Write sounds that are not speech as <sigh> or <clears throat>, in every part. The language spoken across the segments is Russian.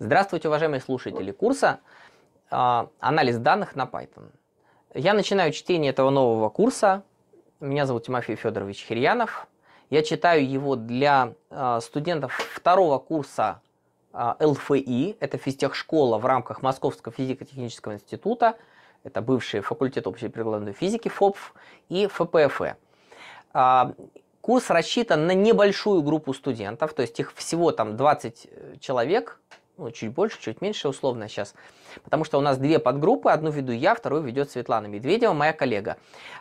Здравствуйте, уважаемые слушатели курса э, «Анализ данных на Python». Я начинаю чтение этого нового курса. Меня зовут Тимофей Федорович Хирьянов. Я читаю его для э, студентов второго курса э, а, ЛФИ. Это физтехшкола в рамках Московского физико-технического института. Это бывший факультет общей прикладной физики ФОПФ и ФПФЭ. Э, курс рассчитан на небольшую группу студентов, то есть их всего там 20 э, человек – ну, чуть больше, чуть меньше условно сейчас, потому что у нас две подгруппы, одну веду я, вторую ведет Светлана Медведева, моя коллега.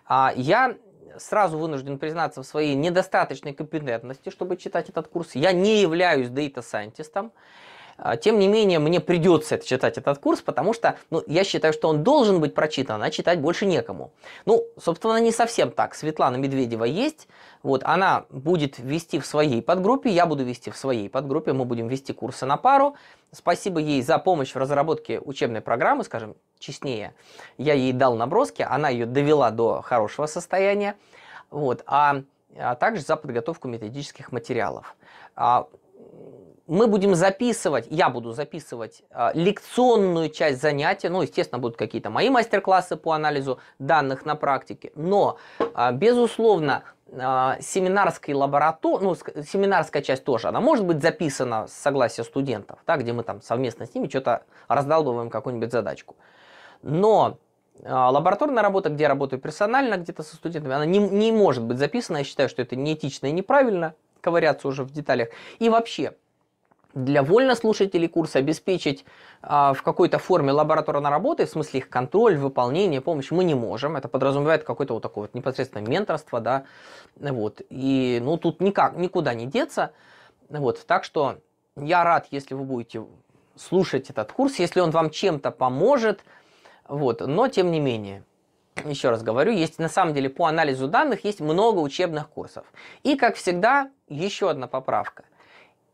А, я сразу вынужден признаться в своей недостаточной компетентности, чтобы читать этот курс. Я не являюсь дейта-сайентистом, а, тем не менее, мне придется это, читать этот курс, потому что ну, я считаю, что он должен быть прочитан, а читать больше некому. Ну, собственно, не совсем так. Светлана Медведева есть. Вот, она будет вести в своей подгруппе, я буду вести в своей подгруппе, мы будем вести курсы на пару. Спасибо ей за помощь в разработке учебной программы, скажем, честнее. Я ей дал наброски, она ее довела до хорошего состояния. Вот, а, а также за подготовку методических материалов. А мы будем записывать, я буду записывать э, лекционную часть занятия, ну, естественно, будут какие-то мои мастер-классы по анализу данных на практике, но, э, безусловно, э, семинарской лаборатории, ну, семинарская часть тоже, она может быть записана с согласия студентов, да, где мы там совместно с ними что-то раздалбываем какую-нибудь задачку. Но лабораторная работа, где я работаю персонально, где-то со студентами, она не, не может быть записана, я считаю, что это неэтично и неправильно, ковыряться уже в деталях. И вообще, для вольнослушателей курса обеспечить а, в какой-то форме лабораторной работы, в смысле их контроль, выполнение, помощь, мы не можем. Это подразумевает какое-то вот такое вот непосредственно менторство, да, вот. И, ну, тут никак, никуда не деться, вот. Так что я рад, если вы будете слушать этот курс, если он вам чем-то поможет, вот. Но, тем не менее, еще раз говорю, есть на самом деле по анализу данных есть много учебных курсов. И, как всегда, еще одна поправка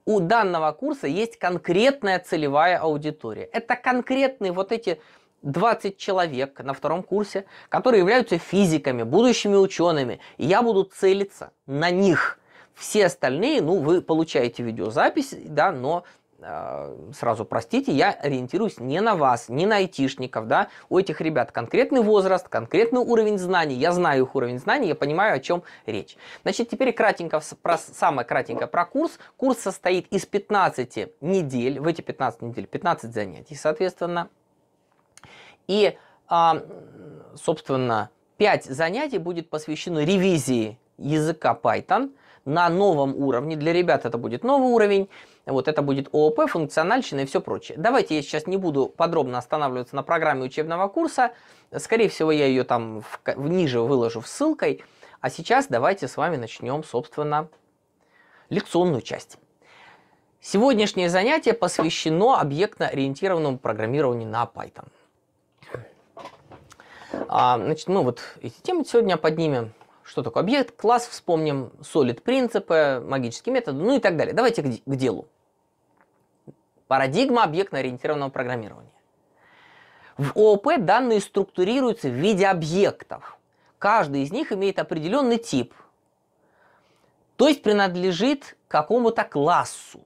у данного курса есть конкретная целевая аудитория. Это конкретные вот эти 20 человек на втором курсе, которые являются физиками, будущими учеными. И я буду целиться на них. Все остальные, ну, вы получаете видеозапись, да, но Э, сразу простите, я ориентируюсь не на вас, не на айтишников, да, у этих ребят конкретный возраст, конкретный уровень знаний, я знаю их уровень знаний, я понимаю, о чем речь. Значит, теперь кратенько, про, самое кратенько про курс. Курс состоит из 15 недель, в эти 15 недель 15 занятий, соответственно, и, а, собственно, 5 занятий будет посвящено ревизии языка Python на новом уровне, для ребят это будет новый уровень, вот это будет ООП, функциональщина и все прочее. Давайте я сейчас не буду подробно останавливаться на программе учебного курса. Скорее всего, я ее там в, в, ниже выложу ссылкой. А сейчас давайте с вами начнем, собственно, лекционную часть. Сегодняшнее занятие посвящено объектно-ориентированному программированию на Python. А, значит, мы вот эти темы сегодня поднимем. Что такое объект, класс, вспомним, солид принципы, магический метод, ну и так далее. Давайте к, к делу. Парадигма объектно-ориентированного программирования. В ООП данные структурируются в виде объектов. Каждый из них имеет определенный тип, то есть принадлежит какому-то классу.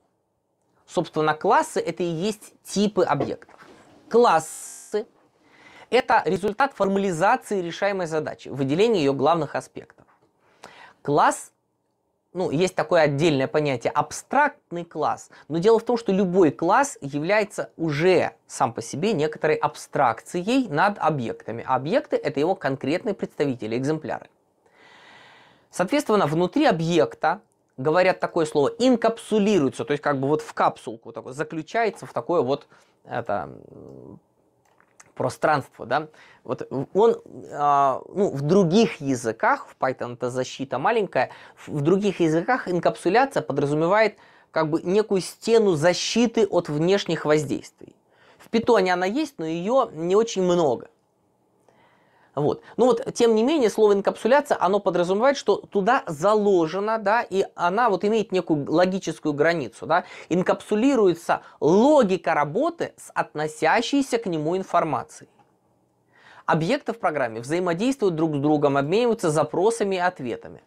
Собственно, классы это и есть типы объектов. Классы – это результат формализации решаемой задачи, выделения ее главных аспектов. Класс ну, есть такое отдельное понятие абстрактный класс, но дело в том, что любой класс является уже сам по себе некоторой абстракцией над объектами. А объекты это его конкретные представители, экземпляры. Соответственно, внутри объекта, говорят такое слово, инкапсулируется, то есть как бы вот в капсулку, такой, заключается в такое вот это, пространство, да, вот он, э, ну, в других языках, в Python это защита маленькая, в других языках инкапсуляция подразумевает как бы некую стену защиты от внешних воздействий. В Python она есть, но ее не очень много. Вот. Но ну вот, тем не менее, слово инкапсуляция, оно подразумевает, что туда заложено, да, и она вот имеет некую логическую границу, да. Инкапсулируется логика работы с относящейся к нему информацией. Объекты в программе взаимодействуют друг с другом, обмениваются запросами и ответами.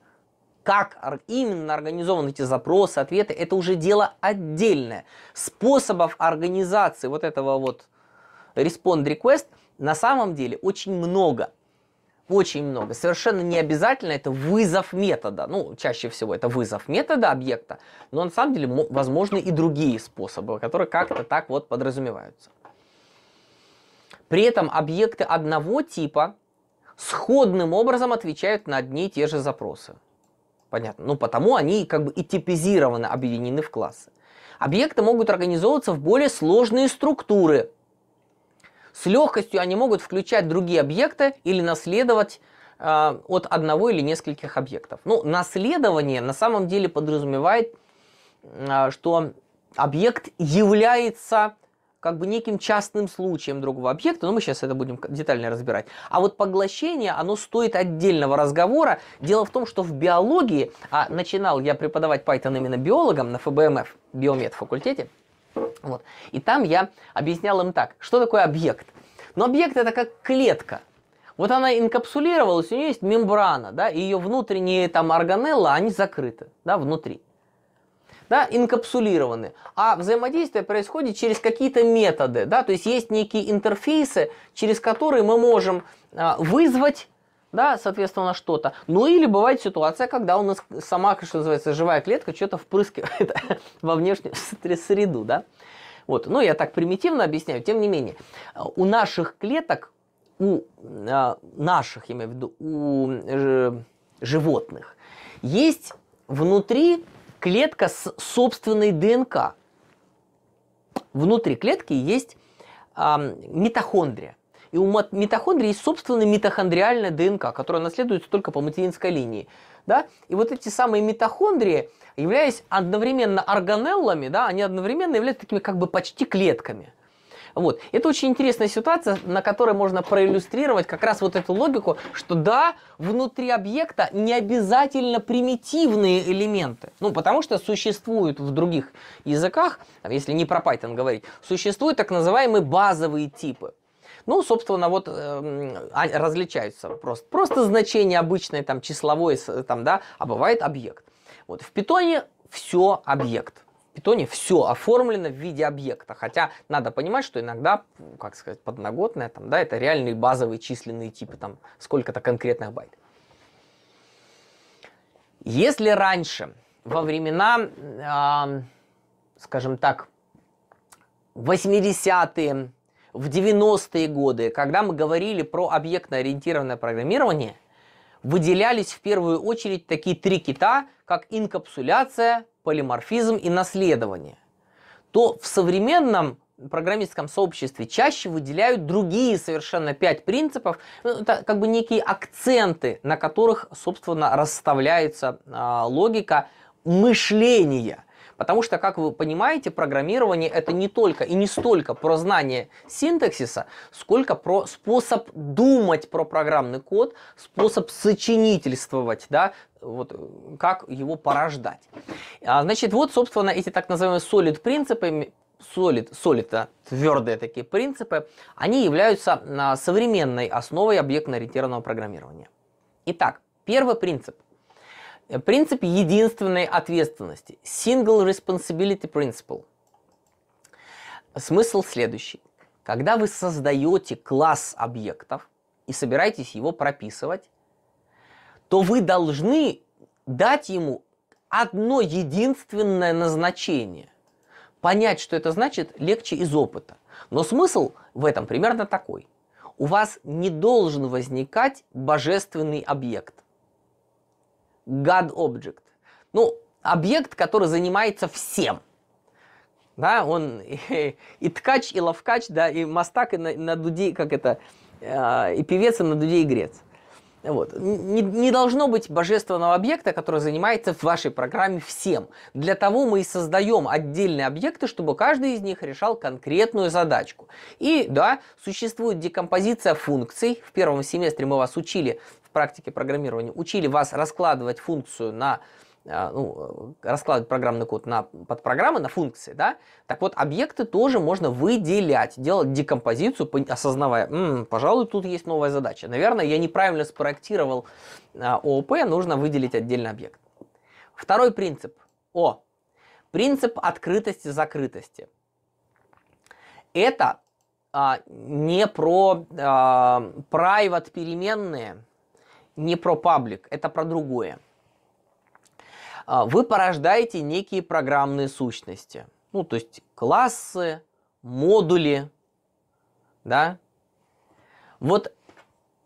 Как именно организованы эти запросы, ответы, это уже дело отдельное. Способов организации вот этого вот respond request – на самом деле очень много. Очень много. Совершенно не обязательно это вызов метода. Ну, чаще всего это вызов метода объекта, но на самом деле возможны и другие способы, которые как-то так вот подразумеваются. При этом объекты одного типа сходным образом отвечают на одни и те же запросы. Понятно. Ну, потому они как бы и типизированы, объединены в классы. Объекты могут организовываться в более сложные структуры, с легкостью они могут включать другие объекты или наследовать э, от одного или нескольких объектов. Ну, наследование на самом деле подразумевает, э, что объект является как бы неким частным случаем другого объекта, но мы сейчас это будем детально разбирать. А вот поглощение, оно стоит отдельного разговора. Дело в том, что в биологии, а начинал я преподавать Python именно биологам на ФБМФ, биомед факультете, вот. И там я объяснял им так, что такое объект. Но объект это как клетка. Вот она инкапсулировалась, у нее есть мембрана, да, и ее внутренние там органеллы, они закрыты, да, внутри. Да, инкапсулированы. А взаимодействие происходит через какие-то методы, да, то есть есть некие интерфейсы, через которые мы можем а, вызвать да, соответственно, что-то. Ну или бывает ситуация, когда у нас сама, что называется, живая клетка что-то впрыскивает <laughs> во внешнюю среду, да. Вот, ну я так примитивно объясняю, тем не менее, у наших клеток, у э, наших, я имею в виду, у э, животных, есть внутри клетка с собственной ДНК. Внутри клетки есть э, митохондрия. И у митохондрии есть собственная митохондриальная ДНК, которая наследуется только по материнской линии. Да? И вот эти самые митохондрии, являясь одновременно органеллами, да, они одновременно являются такими как бы почти клетками. Вот. Это очень интересная ситуация, на которой можно проиллюстрировать как раз вот эту логику, что да, внутри объекта не обязательно примитивные элементы. Ну, потому что существуют в других языках, если не про Python говорить, существуют так называемые базовые типы. Ну, собственно, вот э, различаются просто. Просто значение обычное, там, числовое, там, да, а бывает объект. Вот в питоне все объект. Питоне все оформлено в виде объекта. Хотя надо понимать, что иногда, как сказать, подноготное, там, да, это реальные базовые численные типы, там, сколько-то конкретных байт. Если раньше, во времена, э, скажем так, 80-е, в 90-е годы, когда мы говорили про объектно-ориентированное программирование, выделялись в первую очередь такие три кита, как инкапсуляция, полиморфизм и наследование, то в современном программистском сообществе чаще выделяют другие совершенно пять принципов, ну, это как бы некие акценты, на которых, собственно, расставляется э, логика мышления Потому что, как вы понимаете, программирование это не только и не столько про знание синтаксиса, сколько про способ думать про программный код, способ сочинительствовать, да, вот э, как его порождать. А, значит, вот, собственно, эти так называемые solid принципы, Solid, Solid да, твердые такие принципы, они являются а, современной основой объектно-ориентированного программирования. Итак, первый принцип Э, принцип единственной ответственности. Single Responsibility Principle. Смысл следующий. Когда вы создаете класс объектов и собираетесь его прописывать, то вы должны дать ему одно единственное назначение. Понять, что это значит, легче из опыта. Но смысл в этом примерно такой. У вас не должен возникать божественный объект. God Object. Ну, объект, который занимается всем. Да, он и, <laughs> и ткач, и ловкач, да, и мастак, и на, на дуде, как это, э, и певец, и на дуде игрец. Вот. Не, не должно быть божественного объекта, который занимается в вашей программе всем. Для того мы и создаем отдельные объекты, чтобы каждый из них решал конкретную задачку. И да, существует декомпозиция функций. В первом семестре мы вас учили практике программирования учили вас раскладывать функцию на э, ну, э, раскладывать программный код на подпрограммы, на функции, да, так вот объекты тоже можно выделять, делать декомпозицию, осознавая, М, пожалуй, тут есть новая задача. Наверное, я неправильно спроектировал э, ООП, нужно выделить отдельный объект. Второй принцип. О. Принцип открытости-закрытости. Это а, не про а, private переменные, не про паблик, это про другое. А, вы порождаете некие программные сущности. Ну, то есть классы, модули, да? Вот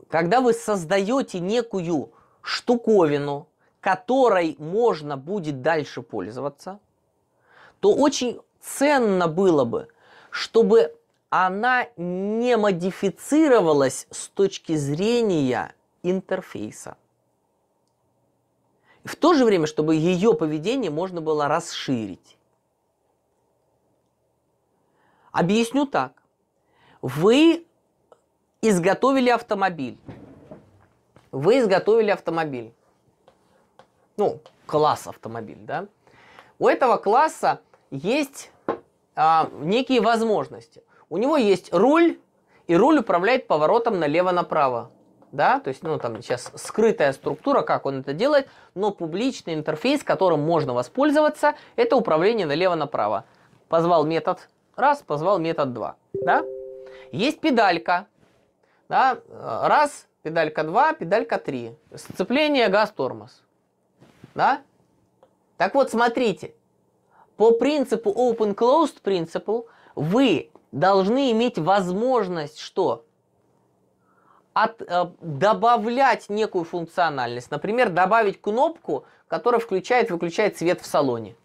когда вы создаете некую штуковину, которой можно будет дальше пользоваться, то очень ценно было бы, чтобы она не модифицировалась с точки зрения интерфейса. В то же время, чтобы ее поведение можно было расширить. Объясню так. Вы изготовили автомобиль. Вы изготовили автомобиль. Ну, класс автомобиль, да? У этого класса есть а, некие возможности. У него есть руль, и руль управляет поворотом налево-направо да, то есть, ну, там сейчас скрытая структура, как он это делает, но публичный интерфейс, которым можно воспользоваться, это управление налево-направо. Позвал метод раз, позвал метод два, да. Есть педалька, да, раз, педалька два, педалька три. Сцепление, газ, тормоз. Да? Так вот, смотрите. По принципу open-closed principle вы должны иметь возможность что? от, э, добавлять некую функциональность. Например, добавить кнопку, которая включает-выключает свет в салоне.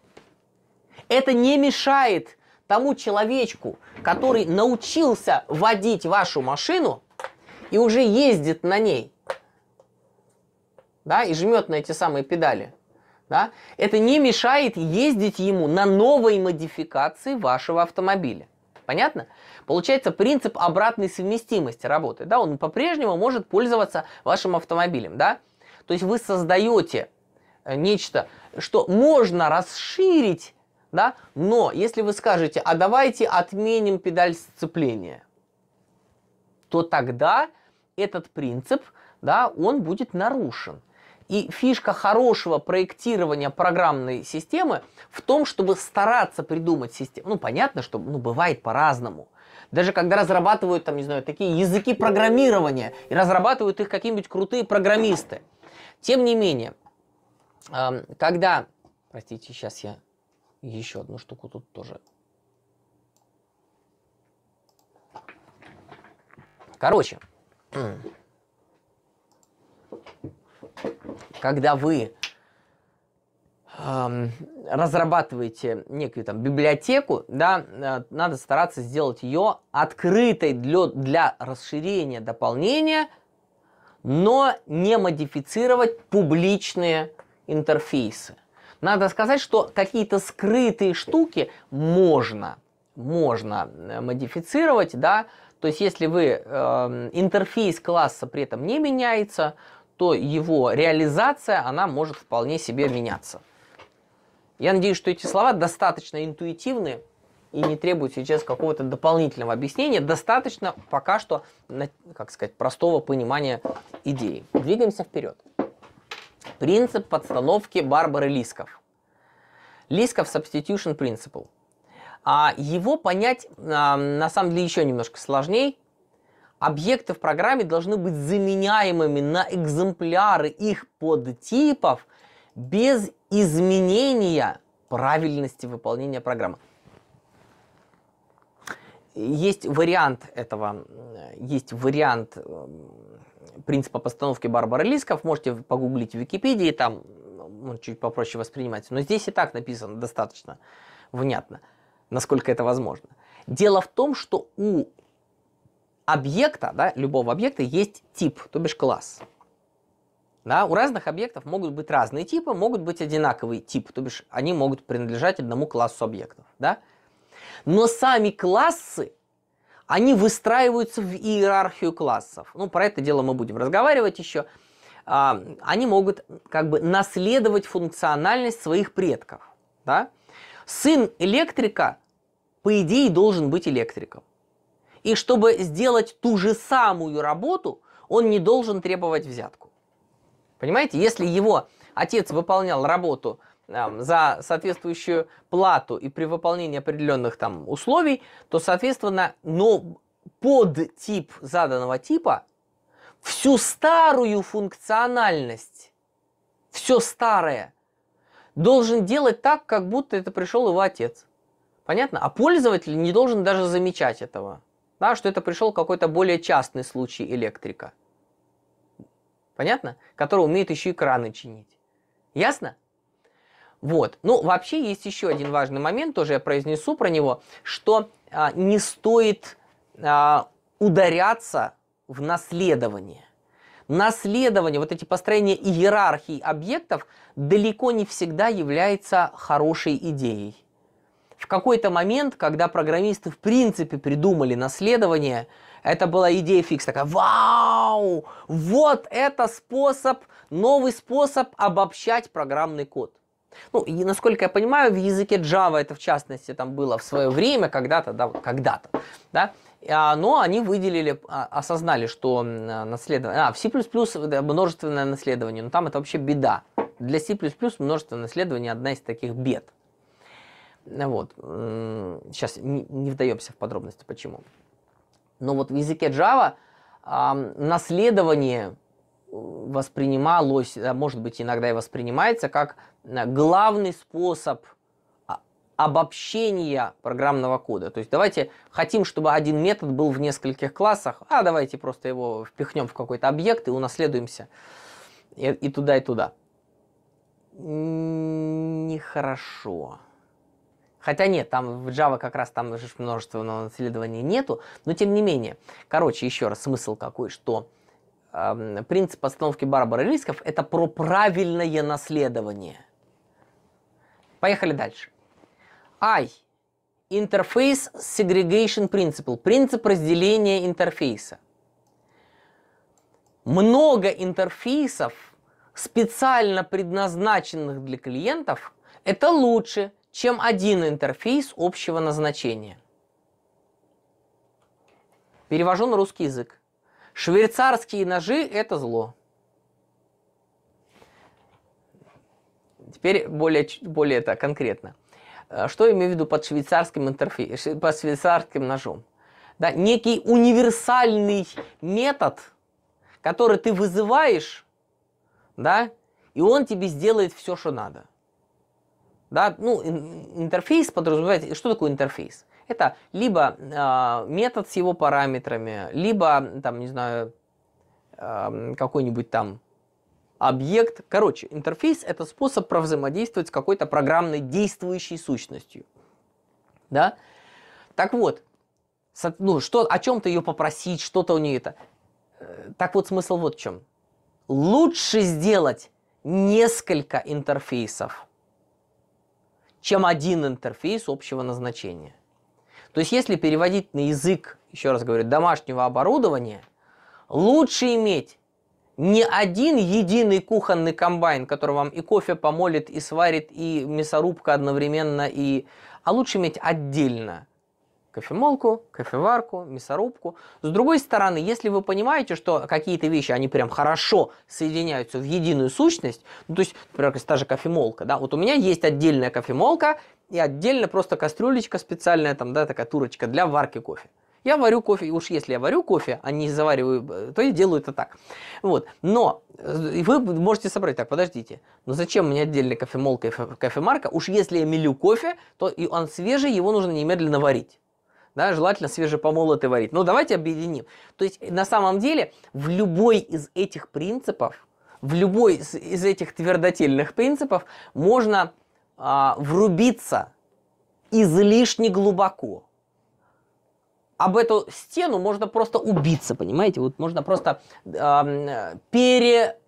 Это не мешает тому человечку, который научился водить вашу машину и уже ездит на ней, да, и жмет на эти самые педали, да, это не мешает ездить ему на новой модификации вашего автомобиля. Понятно? Получается, принцип обратной совместимости работает. Да? Он по-прежнему может пользоваться вашим автомобилем. Да? То есть вы создаете э, нечто, что можно расширить, да? но если вы скажете, а давайте отменим педаль сцепления, то тогда этот принцип да, он будет нарушен. И фишка хорошего проектирования программной системы в том, чтобы стараться придумать систему. Ну, понятно, что ну, бывает по-разному. Даже когда разрабатывают, там, не знаю, такие языки программирования, и разрабатывают их какие-нибудь крутые программисты. Тем не менее, когда... Простите, сейчас я еще одну штуку тут тоже... Короче, <clears throat> когда вы разрабатываете некую там библиотеку, да, э, надо стараться сделать ее открытой для, для расширения дополнения, но не модифицировать публичные интерфейсы. Надо сказать, что какие-то скрытые штуки можно, можно э, модифицировать, да, то есть если вы, э, интерфейс класса при этом не меняется, то его реализация, она может вполне себе меняться. Я надеюсь, что эти слова достаточно интуитивны и не требуют сейчас какого-то дополнительного объяснения. Достаточно пока что, как сказать, простого понимания идеи. Двигаемся вперед. Принцип подстановки Барбары Лисков. Лисков Substitution Principle. А его понять а, на самом деле еще немножко сложнее. Объекты в программе должны быть заменяемыми на экземпляры их подтипов – без изменения правильности выполнения программы. Есть вариант этого, э, есть вариант э, принципа постановки Барбары Лисков, можете погуглить в Википедии, там э, он чуть попроще воспринимается, но здесь и так написано достаточно внятно, насколько это возможно. Дело в том, что у объекта, да, любого объекта есть тип, то бишь класс – да, у разных объектов могут быть разные типы, могут быть одинаковые типы, то бишь они могут принадлежать одному классу объектов. Да? Но сами классы, они выстраиваются в иерархию классов. Ну, про это дело мы будем разговаривать еще. А, они могут как бы наследовать функциональность своих предков. Да? Сын электрика, по идее, должен быть электриком. И чтобы сделать ту же самую работу, он не должен требовать взятку. Понимаете, если его отец выполнял работу э, за соответствующую плату и при выполнении определенных там условий, то, соответственно, но под тип заданного типа всю старую функциональность, все старое, должен делать так, как будто это пришел его отец. Понятно? А пользователь не должен даже замечать этого, да, что это пришел какой-то более частный случай электрика понятно? Который умеет еще и краны чинить. Ясно? Вот. Ну, вообще есть еще один важный момент, тоже я произнесу про него, что а, не стоит а, ударяться в наследование. Наследование, вот эти построения иерархии объектов далеко не всегда является хорошей идеей. В какой-то момент, когда программисты в принципе придумали наследование – это была идея фикс, такая, вау, вот это способ, новый способ обобщать программный код. Ну, и насколько я понимаю, в языке Java это в частности там было в свое время, когда-то, да, когда-то, да, а, но они выделили, а, осознали, что наследование... А, в C++ множественное наследование, но там это вообще беда. Для C++ множественное наследование одна из таких бед. Вот. Сейчас не, не вдаемся в подробности, почему. Но вот в языке Java э, наследование воспринималось, а, может быть, иногда и воспринимается, как э, главный способ а, обобщения программного кода. То есть давайте хотим, чтобы один метод был в нескольких классах, а давайте просто его впихнем в какой-то объект и унаследуемся и, и туда, и туда. Нехорошо. Хотя нет, там в Java как раз там множество наследования нету, но тем не менее. Короче, еще раз, смысл какой, что э, принцип постановки Барбары Рисков – это про правильное наследование. Поехали дальше. I – Interface Segregation Principle, принцип разделения интерфейса. Много интерфейсов, специально предназначенных для клиентов, это лучше, чем один интерфейс общего назначения. Перевожу на русский язык. Швейцарские ножи – это зло. Теперь более, более это конкретно. Э, что я имею в виду под швейцарским, интерфей... Э, под швейцарским ножом? Да, некий универсальный метод, который ты вызываешь, да, и он тебе сделает все, что надо – да? Ну, интерфейс подразумевает... Что такое интерфейс? Это либо э, метод с его параметрами, либо, там, не знаю, э, какой-нибудь там объект. Короче, интерфейс – это способ взаимодействовать с какой-то программной действующей сущностью. Да? Так вот, ну, что, о чем-то ее попросить, что-то у нее это. Э, так вот, смысл вот в чем. Лучше сделать несколько интерфейсов, чем один интерфейс общего назначения. То есть, если переводить на язык, еще раз говорю, домашнего оборудования, лучше иметь не один единый кухонный комбайн, который вам и кофе помолит, и сварит, и мясорубка одновременно, и... а лучше иметь отдельно – кофемолку, кофеварку, мясорубку. С другой стороны, если вы понимаете, что какие-то вещи, они прям хорошо соединяются в единую сущность, ну, то есть, например, та же кофемолка, да, вот у меня есть отдельная кофемолка и отдельно просто кастрюлечка специальная, там, да, такая турочка для варки кофе. Я варю кофе, и уж если я варю кофе, а не завариваю, э, то я делаю это так. Вот. Но э, вы можете собрать, так, подождите, но зачем мне отдельная кофемолка и кофемарка? Уж если я мелю кофе, то и он свежий, его нужно немедленно варить да, желательно свежепомолотый варить. Но давайте объединим. То есть на самом деле в любой из этих принципов, в любой из, этих твердотельных принципов можно а, врубиться излишне глубоко. Об эту стену можно просто убиться, понимаете? Вот можно просто э, пере...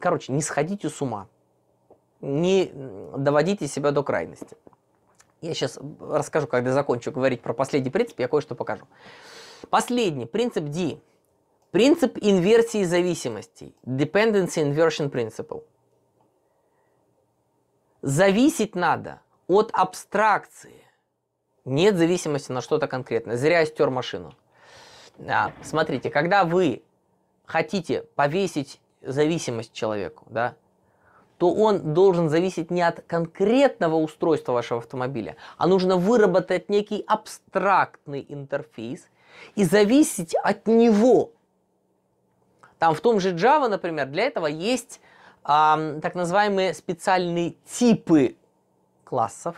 Короче, не сходите с ума. Не доводите себя до крайности. Я сейчас расскажу, когда закончу говорить про последний принцип, я кое-что покажу. Последний, принцип D. Принцип инверсии зависимостей. Dependency Inversion Principle. Зависеть надо от абстракции. Нет зависимости на что-то конкретное. Зря я стер машину. А, смотрите, когда вы хотите повесить зависимость человеку, да, то он должен зависеть не от конкретного устройства вашего автомобиля, а нужно выработать некий абстрактный интерфейс и зависеть от него. Там в том же Java, например, для этого есть э, так называемые специальные типы классов,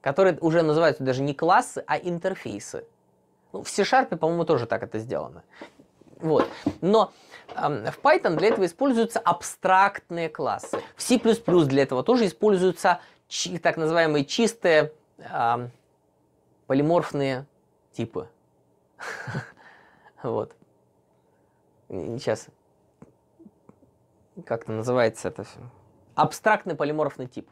которые уже называются даже не классы, а интерфейсы. Ну, в C-Sharp, по-моему, тоже так это сделано. Вот. Но э, в Python для этого используются абстрактные классы. В C++ для этого тоже используются чи, так называемые чистые э, полиморфные типы. <laughs> Вот. Сейчас. Как это называется это все? Абстрактный полиморфный тип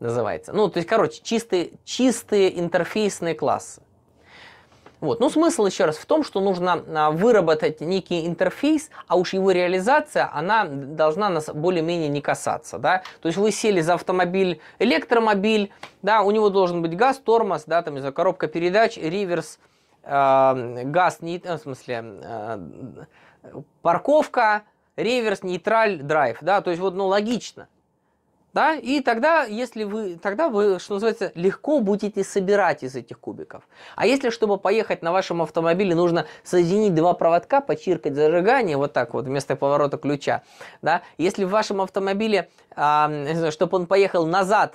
называется. Ну, то есть, короче, чистые, чистые интерфейсные классы. Вот. ну смысл еще раз в том, что нужно а, выработать некий интерфейс, а уж его реализация, она должна нас более-менее не касаться. Да? То есть вы сели за автомобиль, электромобиль, да, у него должен быть газ, тормоз, да, там, за коробка передач, реверс, э, газ, не, э, в смысле, э, парковка, реверс, нейтраль, драйв. Да? То есть вот, ну, логично. Да? И тогда, если вы, тогда вы, что называется, легко будете собирать из этих кубиков. А если, чтобы поехать на вашем автомобиле, нужно соединить два проводка, почиркать зажигание вот так вот вместо поворота ключа. Да? Если в вашем автомобиле, э, а, чтобы он поехал назад,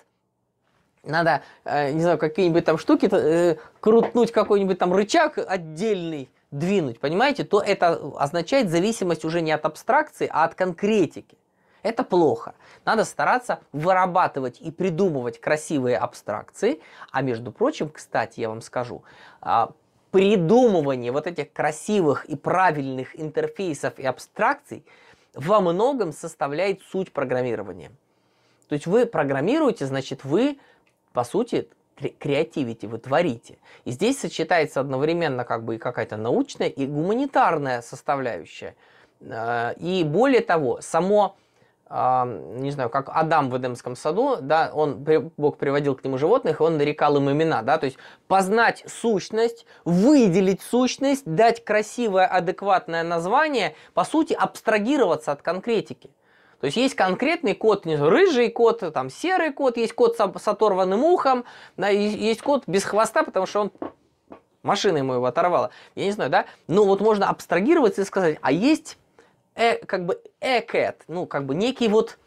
надо, э, не знаю, какие-нибудь там штуки, э, крутнуть какой-нибудь там рычаг отдельный, двинуть, понимаете, то это означает зависимость уже не от абстракции, а от конкретики. Это плохо. Надо стараться вырабатывать и придумывать красивые абстракции. А между прочим, кстати, я вам скажу, а, придумывание вот этих красивых и правильных интерфейсов и абстракций во многом составляет суть программирования. То есть вы программируете, значит, вы, по сути, креативите, вы творите. И здесь сочетается одновременно как бы и какая-то научная, и гуманитарная составляющая. А, и более того, само а, не знаю, как Адам в Эдемском саду, да, он, Бог приводил к нему животных, и он нарекал им имена, да, то есть познать сущность, выделить сущность, дать красивое, адекватное название, по сути, абстрагироваться от конкретики. То есть есть конкретный кот, не рыжий кот, там серый кот, есть кот с оторванным ухом, да, есть кот без хвоста, потому что он машина ему его оторвала. Я не знаю, да? Но вот можно абстрагироваться и сказать, а есть э, как бы э-кэт, ну, как бы некий вот,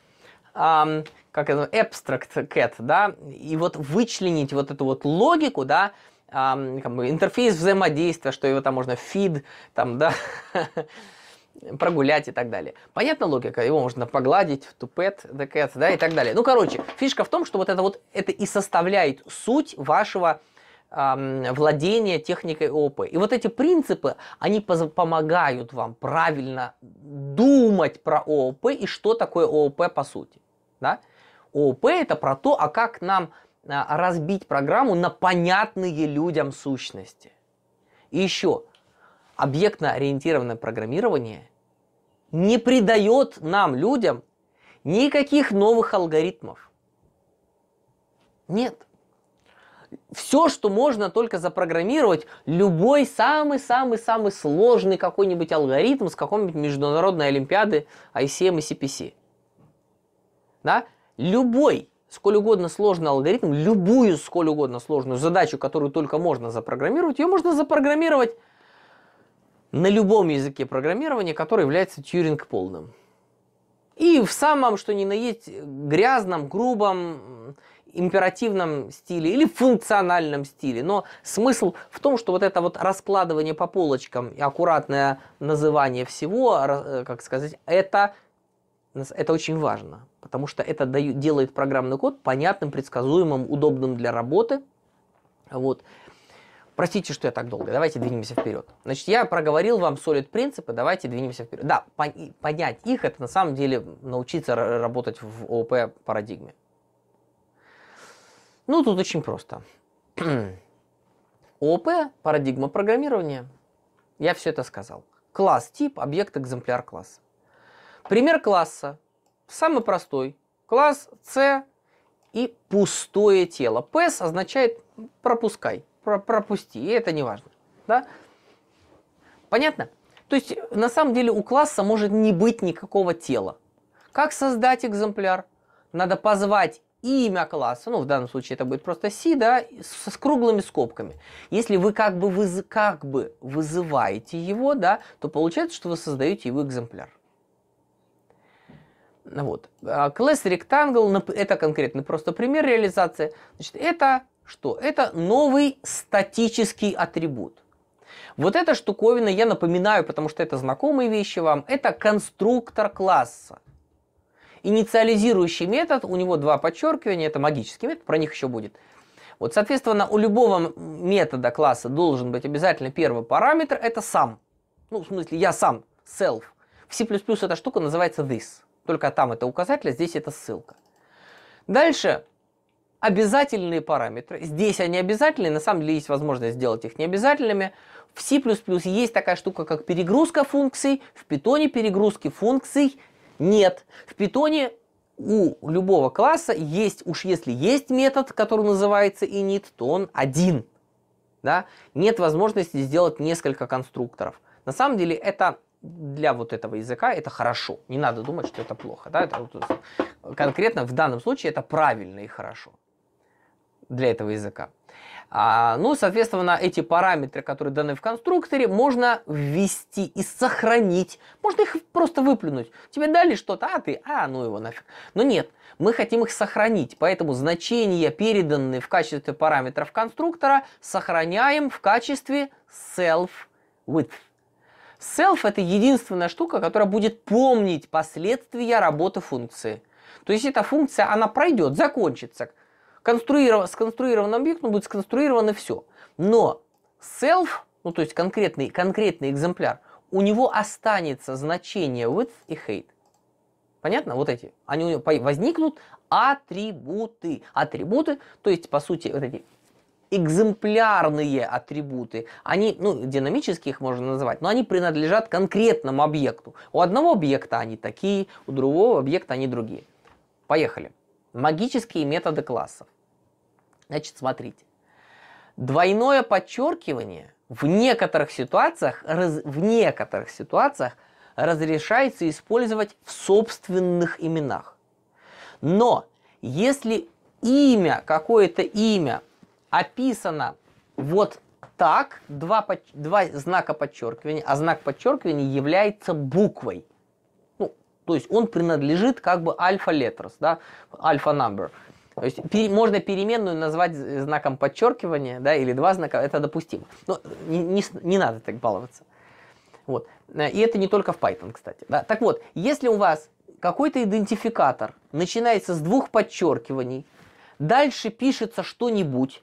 эм, как это, абстракт cat, да, и вот вычленить вот эту вот логику, да, эм, как бы интерфейс взаимодействия, что его там можно фид, там, да, <laughs> прогулять и так далее. Понятна логика? Его можно погладить, тупет, the cat, да, и так далее. Ну, короче, фишка в том, что вот это вот, это и составляет суть вашего владения техникой ОП. И вот эти принципы, они помогают вам правильно думать про ОП и что такое ОП по сути. Да? ОП это про то, а как нам а, разбить программу на понятные людям сущности. И еще, объектно-ориентированное программирование не придает нам, людям, никаких новых алгоритмов. Нет все, что можно только запрограммировать, любой самый-самый-самый сложный какой-нибудь алгоритм с какой-нибудь международной олимпиады ICM и CPC. Да? Любой, сколь угодно сложный алгоритм, любую сколь угодно сложную задачу, которую только можно запрограммировать, ее можно запрограммировать на любом языке программирования, который является Тьюринг полным. И в самом, что ни на есть, грязном, грубом, императивном стиле или функциональном стиле. Но смысл в том, что вот это вот раскладывание по полочкам и аккуратное называние всего, э, как сказать, это, это очень важно. Потому что это дает, делает программный код понятным, предсказуемым, удобным для работы. Вот. Простите, что я так долго. Давайте двинемся вперед. Значит, я проговорил вам солид принципы, давайте двинемся вперед. Да, понять их, это на самом деле научиться работать в ОП парадигме. Ну, тут очень просто. <clears throat> ОП, парадигма программирования. Я все это сказал. Класс, тип, объект, экземпляр класса. Пример класса. Самый простой. Класс C и пустое тело. PES означает пропускай, про пропусти, и это не важно. Да? Понятно? То есть, на самом деле, у класса может не быть никакого тела. Как создать экземпляр? Надо позвать имя класса, ну в данном случае это будет просто C, да, с, с круглыми скобками. Если вы как бы, выз, как бы вызываете его, да, то получается, что вы создаете его экземпляр. Вот. А, класс Rectangle – это конкретный просто пример реализации. Значит, это что? Это новый статический атрибут. Вот эта штуковина, я напоминаю, потому что это знакомые вещи вам, это конструктор класса. Инициализирующий метод, у него два подчеркивания, это магический метод, про них еще будет. Вот, соответственно, у любого метода класса должен быть обязательно первый параметр, это сам. Ну, в смысле, я сам, self. В C++ эта штука называется this. Только там это указатель, а здесь это ссылка. Дальше обязательные параметры. Здесь они обязательные, на самом деле есть возможность сделать их необязательными. В C++ есть такая штука, как перегрузка функций, в Python перегрузки функций нет. В питоне у любого класса есть, уж если есть метод, который называется init, то он один. Да? Нет возможности сделать несколько конструкторов. На самом деле это для вот этого языка это хорошо. Не надо думать, что это плохо. Да? Это, вот конкретно в данном случае это правильно и хорошо для этого языка. А, ну, соответственно, эти параметры, которые даны в конструкторе, можно ввести и сохранить. Можно их просто выплюнуть. Тебе дали что-то, а ты, а, ну его нафиг. Но нет, мы хотим их сохранить, поэтому значения, переданные в качестве параметров конструктора, сохраняем в качестве self-width. Self это единственная штука, которая будет помнить последствия работы функции. То есть эта функция, она пройдет, закончится, конструирован, сконструирован объект, ну, будет сконструировано все. Но self, ну, то есть конкретный, конкретный экземпляр, у него останется значение width и height. Понятно? Вот эти. Они у него возникнут атрибуты. Атрибуты, то есть, по сути, вот эти экземплярные атрибуты. Они, ну, динамически их можно называть, но они принадлежат конкретному объекту. У одного объекта они такие, у другого объекта они другие. Поехали. Магические методы классов. Значит, смотрите. Двойное подчеркивание в некоторых ситуациях, раз, в некоторых ситуациях разрешается использовать в собственных именах. Но если имя, какое-то имя описано вот так, два, два знака подчеркивания, а знак подчеркивания является буквой. Ну, то есть он принадлежит как бы альфа-летрос, да, альфа-number. То есть пере, можно переменную назвать знаком подчеркивания, да, или два знака, это допустимо. Но не, не, не надо так баловаться. Вот. И это не только в Python, кстати. Да. Так вот, если у вас какой-то идентификатор начинается с двух подчеркиваний, дальше пишется что-нибудь,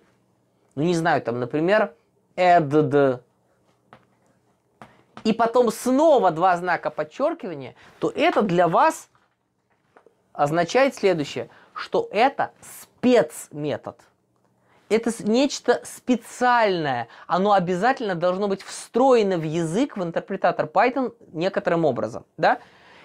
ну не знаю, там, например, add, и потом снова два знака подчеркивания, то это для вас означает следующее – что это спецметод. Это нечто специальное. Оно обязательно должно быть встроено в язык, в интерпретатор Python некоторым образом. Да?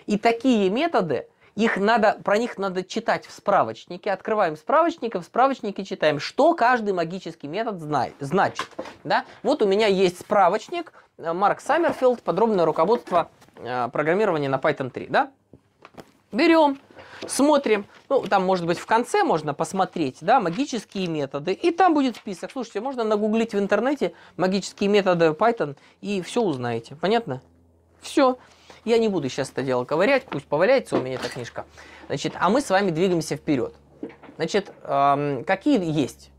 И такие методы, их надо, про них надо читать в справочнике. Открываем справочник, и в справочнике читаем, что каждый магический метод знает, значит. Да? Вот у меня есть справочник, э, Марк Саммерфилд, подробное руководство э, программирования на Python 3. Да? Берем, смотрим, ну, там, может быть, в конце можно посмотреть, да, магические методы, и там будет список. Слушайте, можно нагуглить в интернете магические методы Python, и все узнаете, понятно? Все. Я не буду сейчас это дело ковырять, пусть поваляется у меня эта книжка. Значит, а мы с вами двигаемся вперед. Значит, эм, какие есть?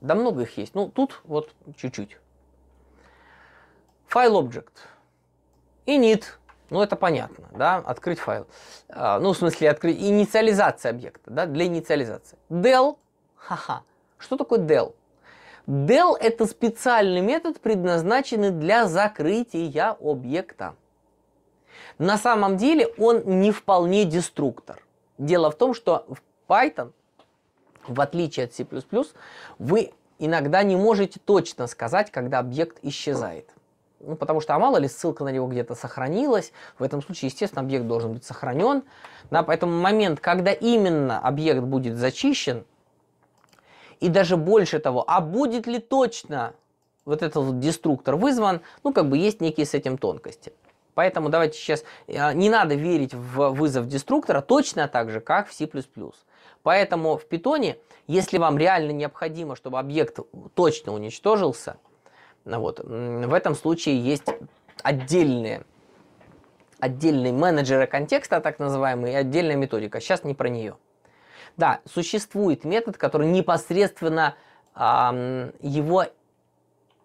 Да много их есть. Ну, тут вот чуть-чуть. File object. Init. Ну, это понятно, да, открыть файл. А, ну, в смысле, открыть инициализация объекта, да, для инициализации. Del, ха-ха. Что такое del? Del – это специальный метод, предназначенный для закрытия объекта. На самом деле он не вполне деструктор. Дело в том, что в Python, в отличие от C++, вы иногда не можете точно сказать, когда объект исчезает. Ну, потому что, а мало ли, ссылка на него где-то сохранилась. В этом случае, естественно, объект должен быть сохранен. Да, поэтому момент, когда именно объект будет зачищен, и даже больше того, а будет ли точно вот этот вот деструктор вызван, ну, как бы есть некие с этим тонкости. Поэтому давайте сейчас, э, не надо верить в вызов деструктора точно так же, как в C++. Поэтому в питоне, если вам реально необходимо, чтобы объект точно уничтожился – ну вот. В этом случае есть отдельные отдельные менеджеры контекста, так называемые, и отдельная методика. Сейчас не про нее. Да, существует метод, который непосредственно эм, его,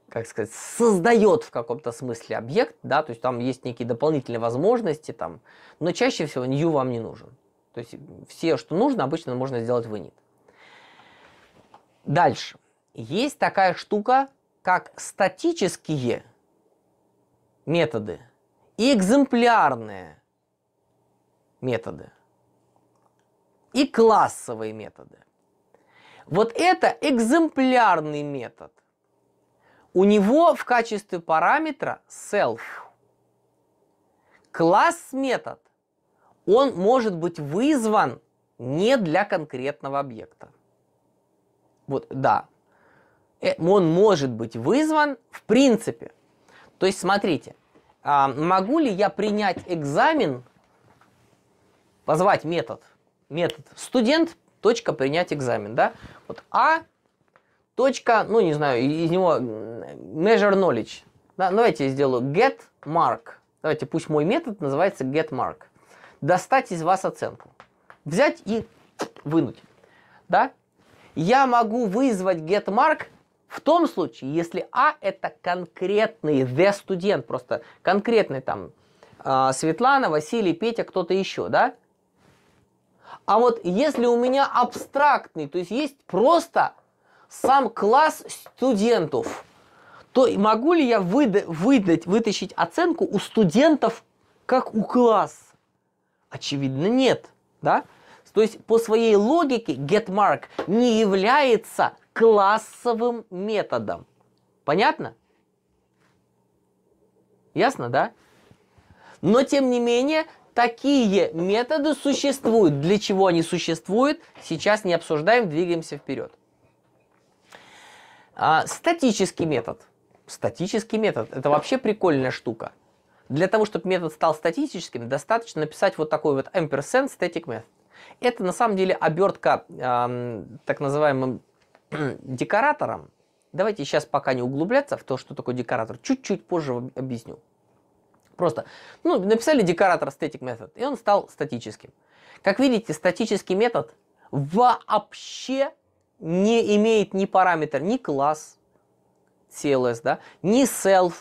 как сказать, создает в каком-то смысле объект, да, то есть там есть некие дополнительные возможности, там, но чаще всего new вам не нужен. То есть все, что нужно, обычно можно сделать в init. Дальше. Есть такая штука, как статические методы и экземплярные методы и классовые методы. Вот это экземплярный метод. У него в качестве параметра self. Класс метод, он может быть вызван не для конкретного объекта. Вот, да, Э, он может быть вызван в принципе. То есть, смотрите, а, могу ли я принять экзамен, позвать метод, метод студент, точка принять экзамен, да? Вот А, точка, ну не знаю, из него measure knowledge. Да? Давайте я сделаю get mark. Давайте, пусть мой метод называется get mark. Достать из вас оценку. Взять и вынуть. Да? Я могу вызвать get mark в том случае, если А это конкретный the студент, просто конкретный там а, Светлана, Василий, Петя, кто-то еще, да? А вот если у меня абстрактный, то есть есть просто сам класс студентов, то могу ли я выда выдать, вытащить оценку у студентов как у класс? Очевидно, нет, да? То есть по своей логике get mark не является классовым методом. Понятно? Ясно, да? Но, тем не менее, такие методы существуют. Для чего они существуют, сейчас не обсуждаем, двигаемся вперед. А, статический метод. Статический метод – это вообще прикольная штука. Для того, чтобы метод стал статическим, достаточно написать вот такой вот ampersand static method. Это на самом деле обертка э, так называемым <clears throat> декоратором, давайте сейчас пока не углубляться в то, что такое декоратор, чуть-чуть позже объясню. Просто, ну, написали декоратор static method, и он стал статическим. Как видите, статический метод вообще не имеет ни параметр, ни класс CLS, да, ни self.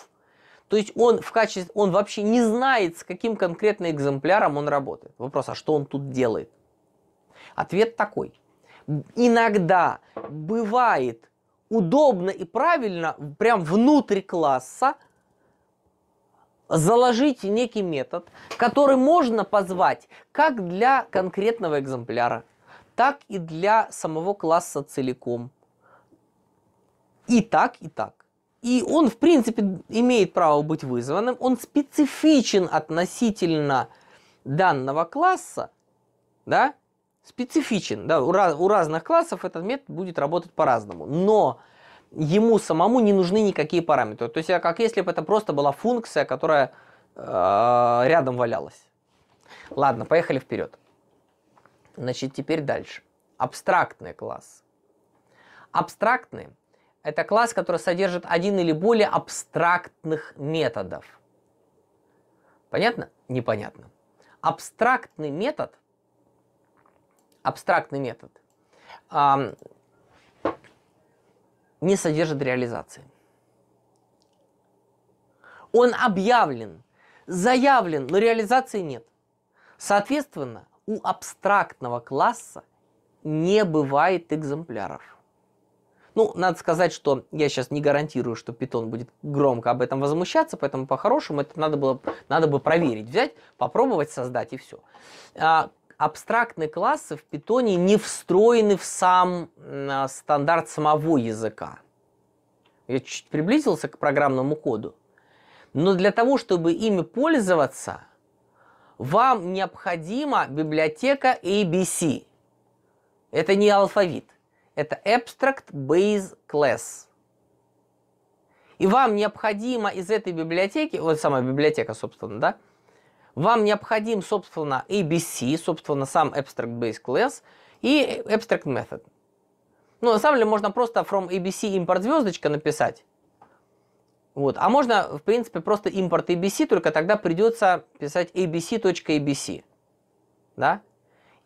То есть он в качестве, он вообще не знает, с каким конкретно экземпляром он работает. Вопрос, а что он тут делает? Ответ такой – иногда бывает удобно и правильно прям внутрь класса заложить некий метод, который можно позвать как для конкретного экземпляра, так и для самого класса целиком. И так, и так. И он, в принципе, имеет право быть вызванным. Он специфичен относительно данного класса, да, специфичен. Да, у, у разных классов этот метод будет работать по-разному. Но ему самому не нужны никакие параметры. То есть, а как если бы это просто была функция, которая э, рядом валялась. Ладно, поехали вперед. Значит, теперь дальше. Абстрактный класс. Абстрактный – это класс, который содержит один или более абстрактных методов. Понятно? Непонятно. Абстрактный метод – абстрактный метод а, не содержит реализации. Он объявлен, заявлен, но реализации нет. Соответственно, у абстрактного класса не бывает экземпляров. Ну, надо сказать, что я сейчас не гарантирую, что питон будет громко об этом возмущаться, поэтому по-хорошему это надо было, надо бы проверить, взять, попробовать создать и все. А, абстрактные классы в питоне не встроены в сам э, стандарт самого языка. Я чуть приблизился к программному коду. Но для того, чтобы ими пользоваться, вам необходима библиотека ABC. Это не алфавит. Это Abstract Base Class. И вам необходимо из этой библиотеки, вот самая библиотека, собственно, да, вам необходим, собственно, ABC, собственно, сам Abstract Base Class и Abstract Method. Ну, на самом деле, можно просто from ABC import звездочка написать. Вот. А можно, в принципе, просто import ABC, только тогда придется писать abc.abc. .abc, да?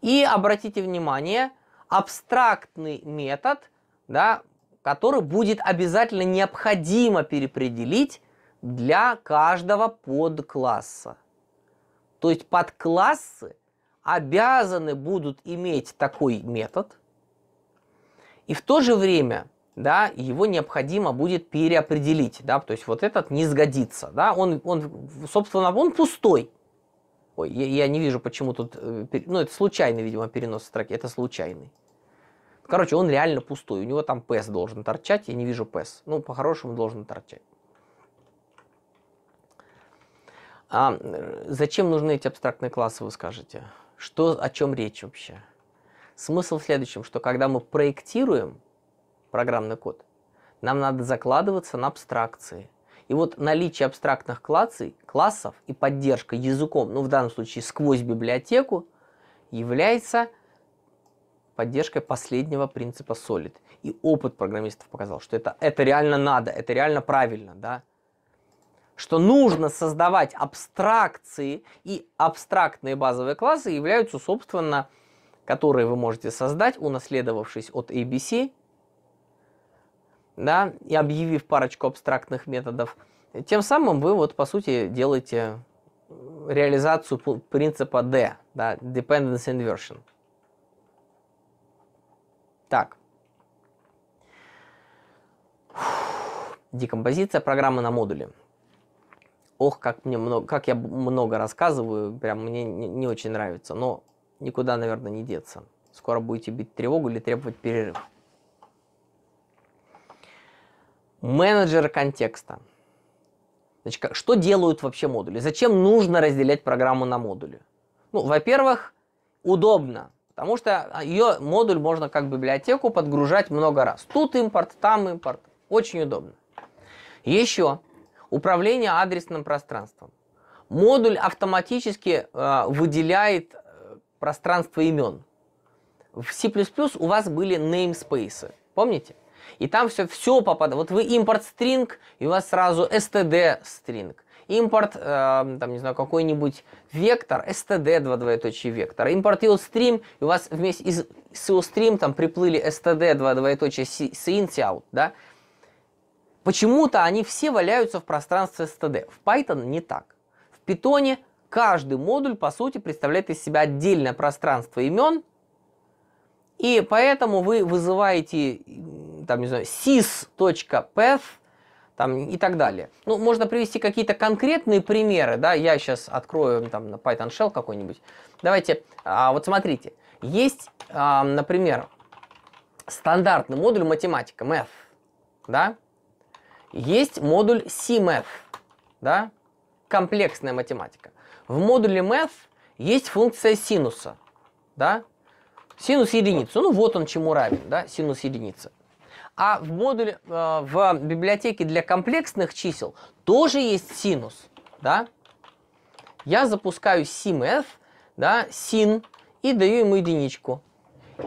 И обратите внимание, абстрактный метод, да, который будет обязательно необходимо перепределить для каждого подкласса. То есть подклассы обязаны будут иметь такой метод, и в то же время да, его необходимо будет переопределить, да, то есть вот этот не сгодится, да, он, он собственно, он пустой. Ой, я, я не вижу, почему тут, э, ну, это случайный, видимо, перенос строки, это случайный. Короче, он реально пустой, у него там ПЭС должен торчать, я не вижу ПЭС, ну, по-хорошему должен торчать. А зачем нужны эти абстрактные классы, вы скажете? Что, о чем речь вообще? Смысл в следующем, что когда мы проектируем программный код, нам надо закладываться на абстракции. И вот наличие абстрактных классов, классов и поддержка языком, ну в данном случае сквозь библиотеку, является поддержкой последнего принципа Solid. И опыт программистов показал, что это, это реально надо, это реально правильно, да, что нужно создавать абстракции, и абстрактные базовые классы являются, собственно, которые вы можете создать, унаследовавшись от ABC, да, и объявив парочку абстрактных методов, тем самым вы вот по сути делаете э, реализацию принципа D, да, Dependence Inversion. Так. Декомпозиция программы на модуле ох, как мне много, как я много рассказываю, прям мне не, очень нравится, но никуда, наверное, не деться. Скоро будете бить тревогу или требовать перерыв. Менеджеры контекста. Значит, что делают вообще модули? Зачем нужно разделять программу на модули? Ну, во-первых, удобно, потому что а, ее модуль можно как библиотеку подгружать много раз. Тут импорт, там импорт. Очень удобно. Еще Управление адресным пространством. Модуль автоматически э, выделяет э, пространство имен. В C++ у вас были namespace, помните? И там все, все попадает. Вот вы импорт string, и у вас сразу std string. Импорт, э, там, не знаю, какой-нибудь вектор, std, два двоеточие вектор. Импорт stream, и у вас вместе из, с stream там приплыли std, два двоеточие, c, out, да? Почему-то они все валяются в пространстве std. В Python не так. В Python каждый модуль, по сути, представляет из себя отдельное пространство имен, и поэтому вы вызываете, там, не знаю, sys.path, там, и так далее. Ну, можно привести какие-то конкретные примеры, да, я сейчас открою там на Python Shell какой-нибудь. Давайте, а, вот смотрите, есть, а, например, стандартный модуль математика, math, да, есть модуль CMath, да, комплексная математика. В модуле Math есть функция синуса, да, синус единицы. Ну вот он чему равен, да, синус единицы. А в модуле, э, в библиотеке для комплексных чисел тоже есть синус, да. Я запускаю CMath, да, син, и даю ему единичку.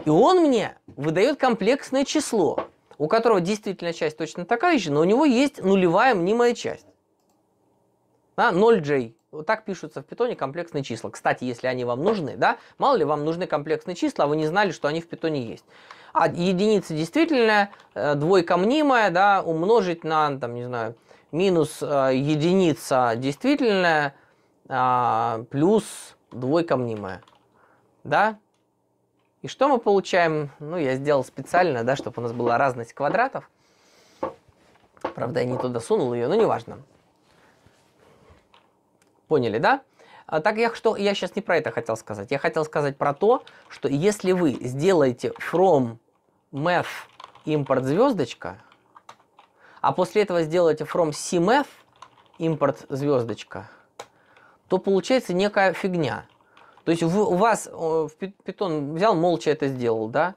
И он мне выдает комплексное число у которого действительная часть точно такая же, но у него есть нулевая мнимая часть. Да, 0j. Вот так пишутся в питоне комплексные числа. Кстати, если они вам нужны, да, мало ли вам нужны комплексные числа, а вы не знали, что они в питоне есть. А единица действительная, э, двойка мнимая, да, умножить на, там, не знаю, минус э, единица действительная э, плюс двойка мнимая. Да? И что мы получаем? Ну, я сделал специально, да, чтобы у нас была разность квадратов. Правда, я не туда сунул ее, но неважно. Поняли, да? А, так я, что, я сейчас не про это хотел сказать. Я хотел сказать про то, что если вы сделаете from math импорт звездочка, а после этого сделаете from cmf импорт звездочка, то получается некая фигня. То есть в, у вас в Python взял, молча это сделал, да?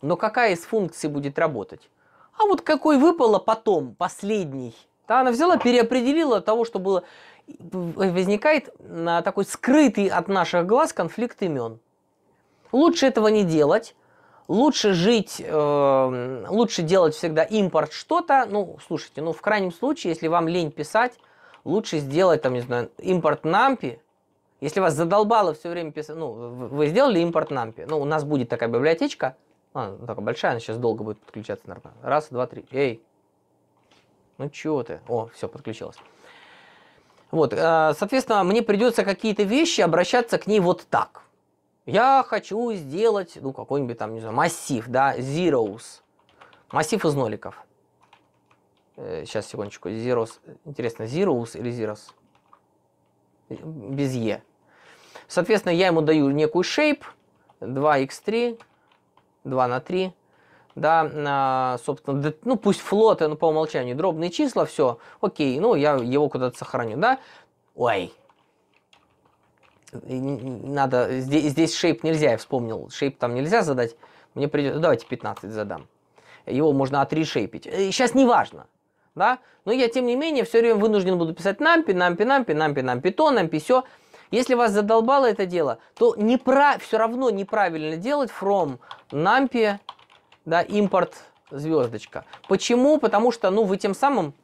Но какая из функций будет работать? А вот какой выпало потом, последний. Да, она взяла, переопределила того, что было. Э, возникает такой скрытый от наших глаз конфликт имен. Лучше этого не делать. Лучше жить, э, лучше делать всегда импорт что-то. Ну, слушайте, ну в крайнем случае, если вам лень писать, лучше сделать, там, не знаю, импорт NAMPI, если вас задолбало все время писать, ну, вы сделали импорт NAMPI, ну, у нас будет такая библиотечка, она ну, такая большая, она сейчас долго будет подключаться, наверное. Раз, два, три. Эй, ну чего ты? О, все, подключилось. Вот, э, соответственно, мне придется какие-то вещи обращаться к ней вот так. Я хочу сделать, ну, какой-нибудь там, не знаю, массив, да, zeros. Массив из ноликов. Э, сейчас, секундочку, zeros. Интересно, zeros или zeros? Без е. Соответственно, я ему даю некую shape 2x3, 2 на 3, да, собственно, ну пусть флоты, ну по умолчанию дробные числа, все, окей, ну я его куда-то сохраню, да, ой, надо, здесь, здесь shape нельзя, я вспомнил, shape там нельзя задать, мне придется, ну, давайте 15 задам, его можно отрешейпить, сейчас э, не важно, да, но я тем не менее все время вынужден буду писать нампи, нампи, нампи, нампи, нампи то, нампи все, нампи если вас задолбало это дело, то не прав... все равно неправильно делать from numpy да, импорт звездочка. Почему? Потому что ну, вы тем самым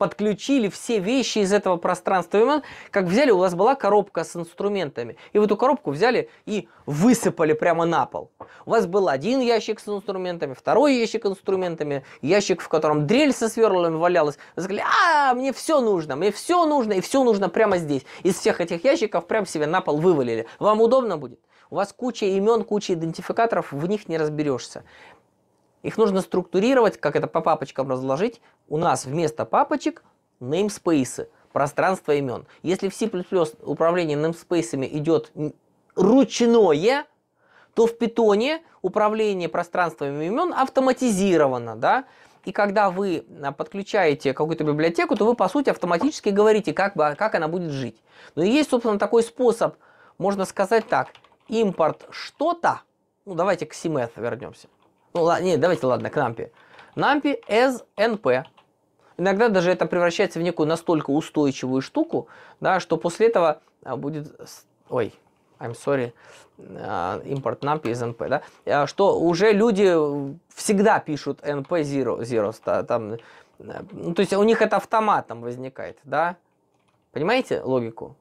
подключили все вещи из этого пространства. Как взяли, у вас была коробка с инструментами. И в эту коробку взяли и высыпали прямо на пол. У вас был один ящик с инструментами, второй ящик с инструментами, ящик, в котором дрель со сверлами валялась. Вы сказали, а, мне все нужно, мне все нужно, и все нужно прямо здесь. Из всех этих ящиков прямо себе на пол вывалили. Вам удобно будет? У вас куча имен, куча идентификаторов, в них не разберешься. Их нужно структурировать, как это по папочкам разложить, у нас вместо папочек namespace, пространство имен. Если в C++ управление namespace идет ручное, то в Python управление пространствами имен автоматизировано, да, и когда вы а, подключаете какую-то библиотеку, то вы, по сути, автоматически говорите, как, бы, как она будет жить. Но ну есть, собственно, такой способ, можно сказать так, импорт что-то, ну, давайте к CMeth вернемся. Ну, нет, давайте, ладно, к NAMPI. NAMPI as NP. Иногда даже это превращается в некую настолько устойчивую штуку, да, что после этого а, будет... Ой, I'm sorry, import а, NAMP из NP, да, а, что уже люди всегда пишут NP zero, zero там, э, ну, то есть у них это автоматом возникает, да, понимаете логику?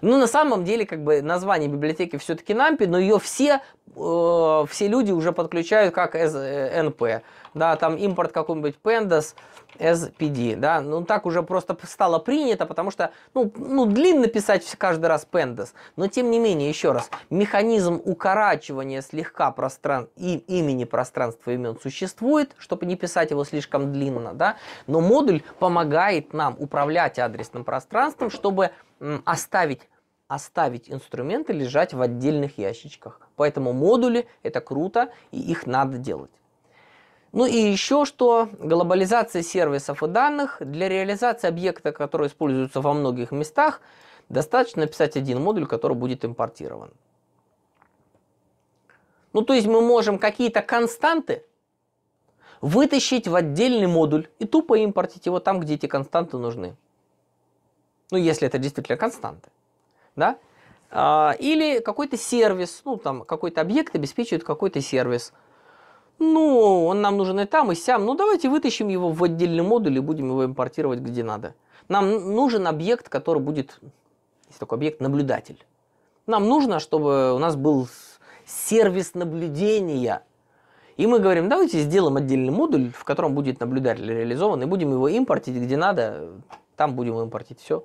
Ну, на самом деле, как бы название библиотеки все-таки NAMPI, но ее все, э, все люди уже подключают как NP. Э, да, там импорт какой-нибудь Pandas, SPD, да, ну так уже просто стало принято, потому что, ну, ну длинно писать каждый раз Pandas, но тем не менее, еще раз, механизм укорачивания слегка простран... и имени пространства имен существует, чтобы не писать его слишком длинно, да, но модуль помогает нам управлять адресным пространством, чтобы оставить, оставить инструменты лежать в отдельных ящичках. Поэтому модули – это круто, и их надо делать. Ну и еще что, глобализация сервисов и данных. Для реализации объекта, который используется во многих местах, достаточно написать один модуль, который будет импортирован. Ну то есть мы можем какие-то константы вытащить в отдельный модуль и тупо импортить его там, где эти константы нужны ну, если это действительно константы, да, а, или какой-то сервис, ну, там, какой-то объект обеспечивает какой-то сервис. Ну, он нам нужен и там, и сям. Ну, давайте вытащим его в отдельный модуль и будем его импортировать где надо. Нам нужен объект, который будет, есть такой объект, наблюдатель. Нам нужно, чтобы у нас был сервис наблюдения. И мы говорим, давайте сделаем отдельный модуль, в котором будет наблюдатель реализован, и будем его импортить где надо, там будем импортить все.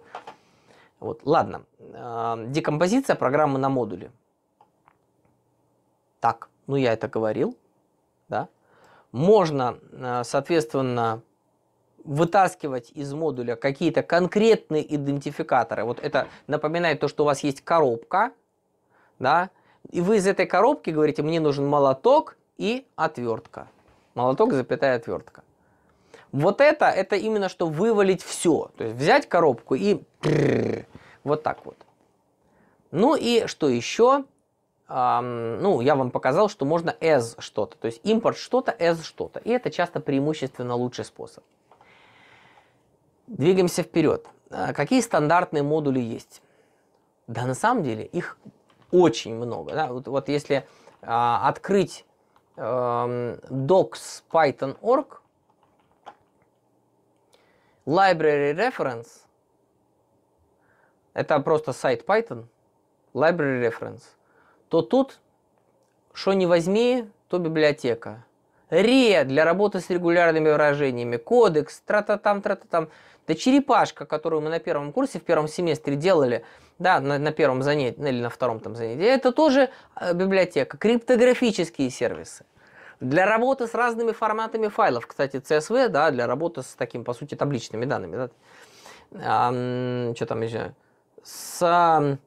Вот, ладно. А, декомпозиция программы на модуле. Так, ну я это говорил, да. Можно, а, соответственно, вытаскивать из модуля какие-то конкретные идентификаторы. Вот это напоминает то, что у вас есть коробка, да, и вы из этой коробки говорите, мне нужен молоток и отвертка. Молоток, запятая отвертка. Вот это, это именно что вывалить все. То есть взять коробку и вот так вот. Ну и что еще? Um, ну, я вам показал, что можно as что-то. То есть импорт что-то, as что-то. И это часто преимущественно лучший способ. Двигаемся вперед. Какие стандартные модули есть? Да на самом деле их очень много. Да? Вот, вот если а, открыть э, docs.python.org, Library Reference – это просто сайт Python, Library Reference, то тут, что не возьми, то библиотека. Ре для работы с регулярными выражениями, кодекс, тра-та-там, тра-та-там. Да черепашка, которую мы на первом курсе, в первом семестре делали, да, на, на первом занятии, ну, или на втором там занятии, это тоже э, библиотека. Криптографические сервисы. Для работы с разными форматами файлов, кстати, CSV, да, для работы с таким, по сути, табличными данными, да, а, что там еще, с,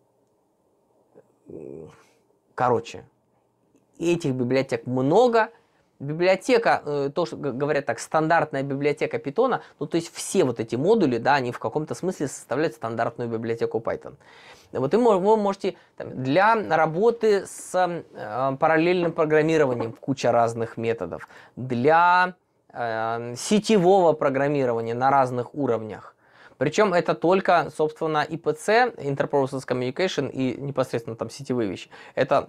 короче, этих библиотек много, Библиотека, э, то, что говорят так, стандартная библиотека Python, ну, то есть все вот эти модули, да, они в каком-то смысле составляют стандартную библиотеку Python. Вот и вы можете там, для работы с э, параллельным программированием куча разных методов, для э, сетевого программирования на разных уровнях, причем это только, собственно, IPC Interprocess Communication и непосредственно там сетевые вещи. Это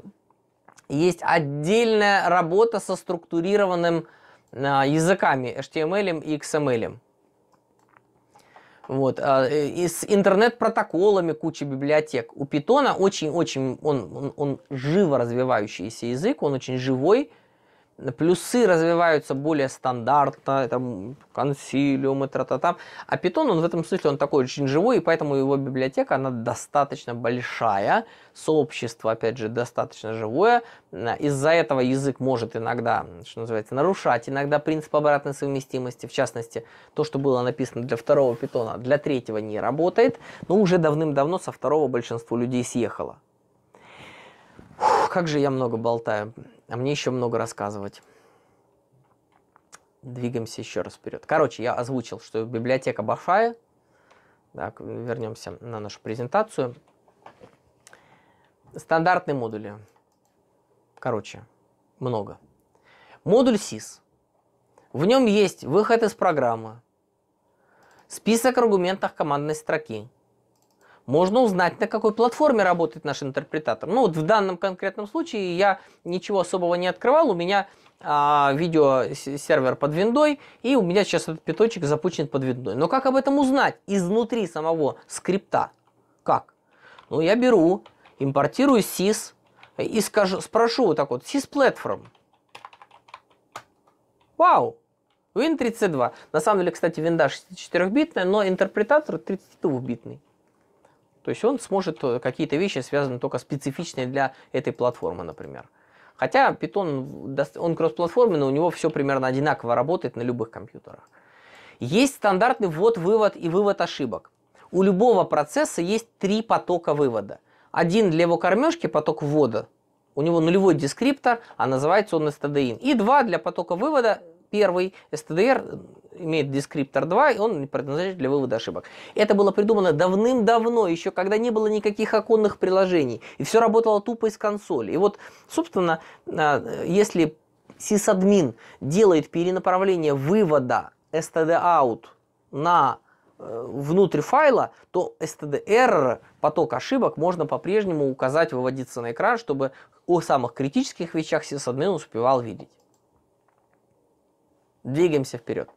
есть отдельная работа со структурированным а, языками HTML эм и XML. Эм вот, а, э, и с интернет-протоколами куча библиотек. У Питона очень-очень, он, он, он живо развивающийся язык, он очень живой, Плюсы развиваются более стандартно, там, консилиумы, тра-та-та. А питон, он в этом смысле, он такой очень живой, и поэтому его библиотека, она достаточно большая, сообщество, опять же, достаточно живое. Из-за этого язык может иногда, что называется, нарушать, иногда принцип обратной совместимости, в частности, то, что было написано для второго питона, для третьего не работает, но уже давным-давно со второго большинство людей съехало. Фух, как же я много болтаю. А мне еще много рассказывать. Двигаемся еще раз вперед. Короче, я озвучил, что библиотека большая. Так, вернемся на нашу презентацию. Стандартные модули. Короче, много. Модуль SIS. В нем есть выход из программы, список аргументов командной строки, можно узнать, на какой платформе работает наш интерпретатор. Ну, вот в данном конкретном случае я ничего особого не открывал, у меня а, видеосервер под виндой, и у меня сейчас этот пяточек запущен под виндой. Но как об этом узнать изнутри самого скрипта? Как? Ну, я беру, импортирую sys и скажу, спрошу вот так вот, sys platform. Вау! Win32. На самом деле, кстати, винда 64-битная, но интерпретатор 32-битный. То есть он сможет э, какие-то вещи, связанные только специфичные для этой платформы, например. Хотя Python, он кроссплатформенный, у него все примерно одинаково работает на любых компьютерах. Есть стандартный ввод-вывод и вывод ошибок. У любого процесса есть три потока вывода. Один для его кормежки, поток ввода, у него нулевой дескриптор, а называется он stdin. И два для потока вывода, первый stdr имеет дескриптор 2, и он предназначен для вывода ошибок. Это было придумано давным-давно, еще когда не было никаких оконных приложений, и все работало тупо из консоли. И вот, собственно, а, если сисадмин делает перенаправление вывода std-out на э, внутрь файла, то stderr поток ошибок, можно по-прежнему указать, выводиться на экран, чтобы о самых критических вещах сисадмин успевал видеть. Двигаемся вперед.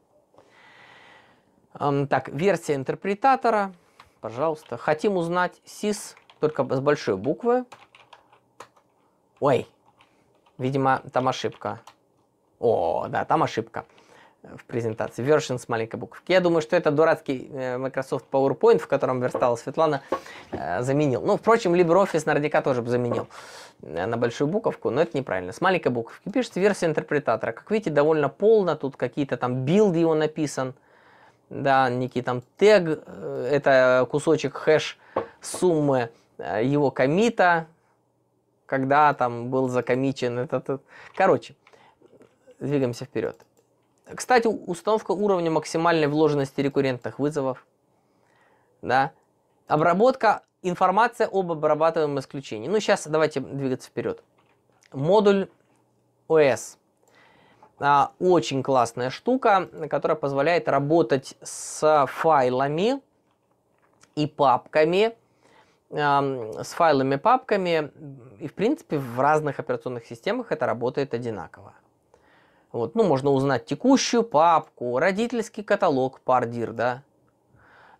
Так, версия интерпретатора. Пожалуйста. Хотим узнать sys, только с большой буквы. Ой, видимо, там ошибка. О, да, там ошибка в презентации. Version с маленькой буквы. Я думаю, что это дурацкий э, Microsoft PowerPoint, в котором верстала Светлана, э, заменил. Ну, впрочем, LibreOffice наверняка тоже бы заменил э, на большую буковку, но это неправильно. С маленькой буковки пишется версия интерпретатора. Как видите, довольно полно. Тут какие-то там билды его написан да, некий там тег, э, это кусочек хэш суммы э, его комита, когда там был закомичен этот, э, Короче, двигаемся вперед. Кстати, установка уровня максимальной вложенности рекуррентных вызовов. Да. Обработка, информация об обрабатываемом исключении. Ну, сейчас давайте двигаться вперед. Модуль OS а, очень классная штука, которая позволяет работать с файлами и папками, а, с файлами, папками. И, в принципе, в разных операционных системах это работает одинаково. Вот, ну, можно узнать текущую папку, родительский каталог пардир, да.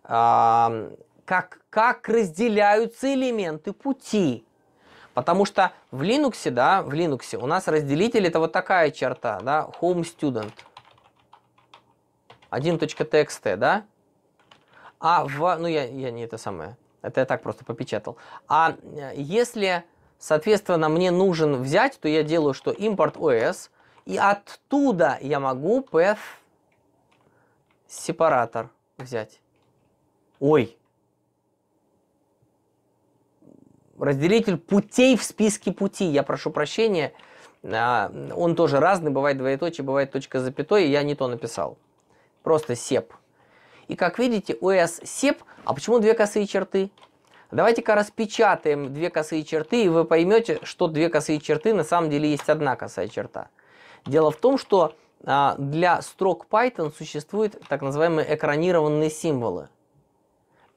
А, как, как разделяются элементы пути Потому что в Linux, да, в Linux у нас разделитель это вот такая черта, да, home student. 1.txt, да? А в... Ну, я, я не это самое. Это я так просто попечатал. А э, если, соответственно, мне нужен взять, то я делаю, что import os, и оттуда я могу path сепаратор взять. Ой, разделитель путей в списке пути. Я прошу прощения, а, он тоже разный, бывает двоеточие, бывает точка с запятой, я не то написал. Просто сеп. И как видите, у S сеп, а почему две косые черты? Давайте-ка распечатаем две косые черты, и вы поймете, что две косые черты на самом деле есть одна косая черта. Дело в том, что а, для строк Python существуют так называемые экранированные символы.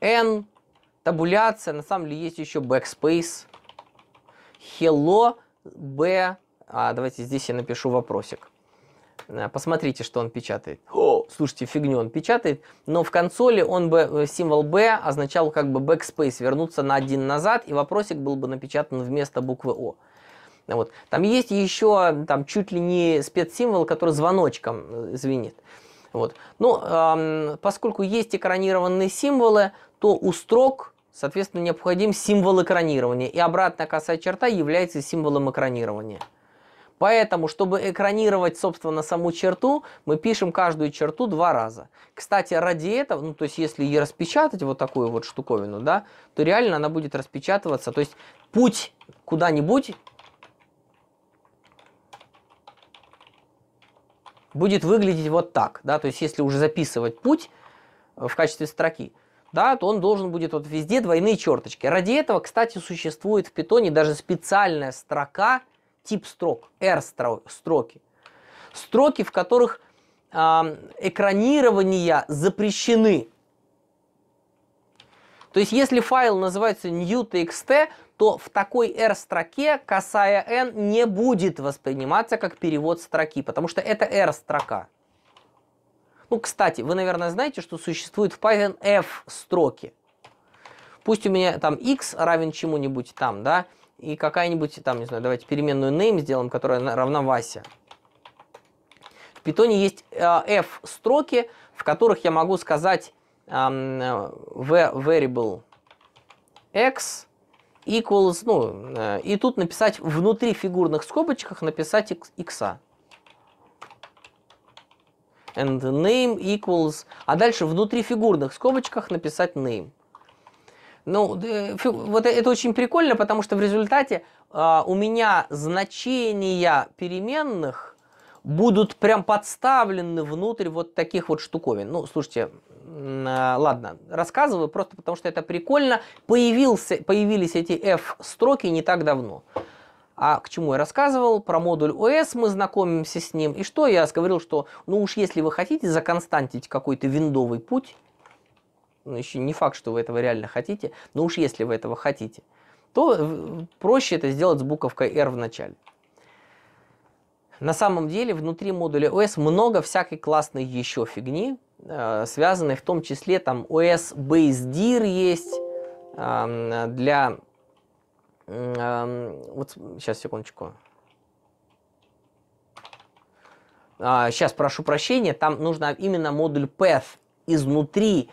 N, табуляция, на самом деле есть еще backspace, hello, b, а, давайте здесь я напишу вопросик. Э, посмотрите, что он печатает. О, слушайте, фигню он печатает. Но в консоли он бы э, символ B означал как бы backspace, вернуться на один назад, и вопросик был бы напечатан вместо буквы o. Вот. Там есть еще там, чуть ли не спецсимвол, который звоночком э, звенит. Вот. Но ну, эм, поскольку есть экранированные символы, то у строк Соответственно, необходим символ экранирования. И обратная косая черта является символом экранирования. Поэтому, чтобы экранировать, собственно, саму черту, мы пишем каждую черту два раза. Кстати, ради этого, ну, то есть, если ее распечатать, вот такую вот штуковину, да, то реально она будет распечатываться. То есть, путь куда-нибудь будет выглядеть вот так, да, то есть, если уже записывать путь э, в качестве строки – да, то он должен будет вот везде двойные черточки. Ради этого, кстати, существует в питоне даже специальная строка, тип строк, R-строки. Строки, в которых э, экранирования запрещены. То есть, если файл называется new.txt, то в такой R-строке косая n не будет восприниматься как перевод строки, потому что это R-строка. Ну, кстати, вы, наверное, знаете, что существует в Python f строки. Пусть у меня там x равен чему-нибудь там, да, и какая-нибудь там, не знаю, давайте переменную name сделаем, которая равна Вася. В питоне есть э, f строки, в которых я могу сказать э, variable x equals, ну, э, и тут написать внутри фигурных скобочках написать x and name equals, а дальше внутри фигурных скобочках написать name. Ну, вот это очень прикольно, потому что в результате э, у меня значения переменных будут прям подставлены внутрь вот таких вот штуковин. Ну, слушайте, э, ладно, рассказываю просто потому, что это прикольно. Появился, появились эти F-строки не так давно. А к чему я рассказывал? Про модуль OS? мы знакомимся с ним. И что я говорил, что ну уж если вы хотите законстантить какой-то виндовый путь, ну, еще не факт, что вы этого реально хотите, но уж если вы этого хотите, то э, проще это сделать с буковкой R в начале. На самом деле внутри модуля OS много всякой классной еще фигни, э, связанной в том числе там OS base BaseDir есть э, для вот сейчас, секундочку. Сейчас а, прошу прощения, там нужно именно модуль path изнутри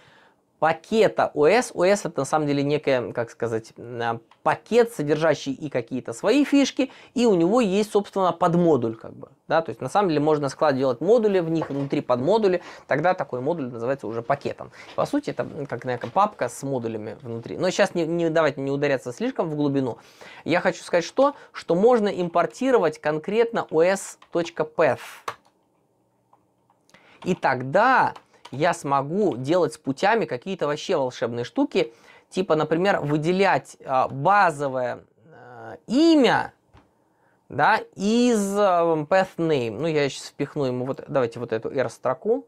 пакета OS, OS это на самом деле некая, как сказать, а, пакет, содержащий и какие-то свои фишки, и у него есть, собственно, подмодуль как бы. Да? То есть, на самом деле, можно склад делать модули в них, внутри подмодули, тогда такой модуль называется уже пакетом. По сути, это как некая папка с модулями внутри. Но сейчас не, не давайте не ударяться слишком в глубину. Я хочу сказать что? Что можно импортировать конкретно os.path. И тогда я смогу делать с путями какие-то вообще волшебные штуки, типа, например, выделять а, базовое э, имя, да, из э, path name. Ну, я сейчас впихну ему вот, давайте вот эту R-строку.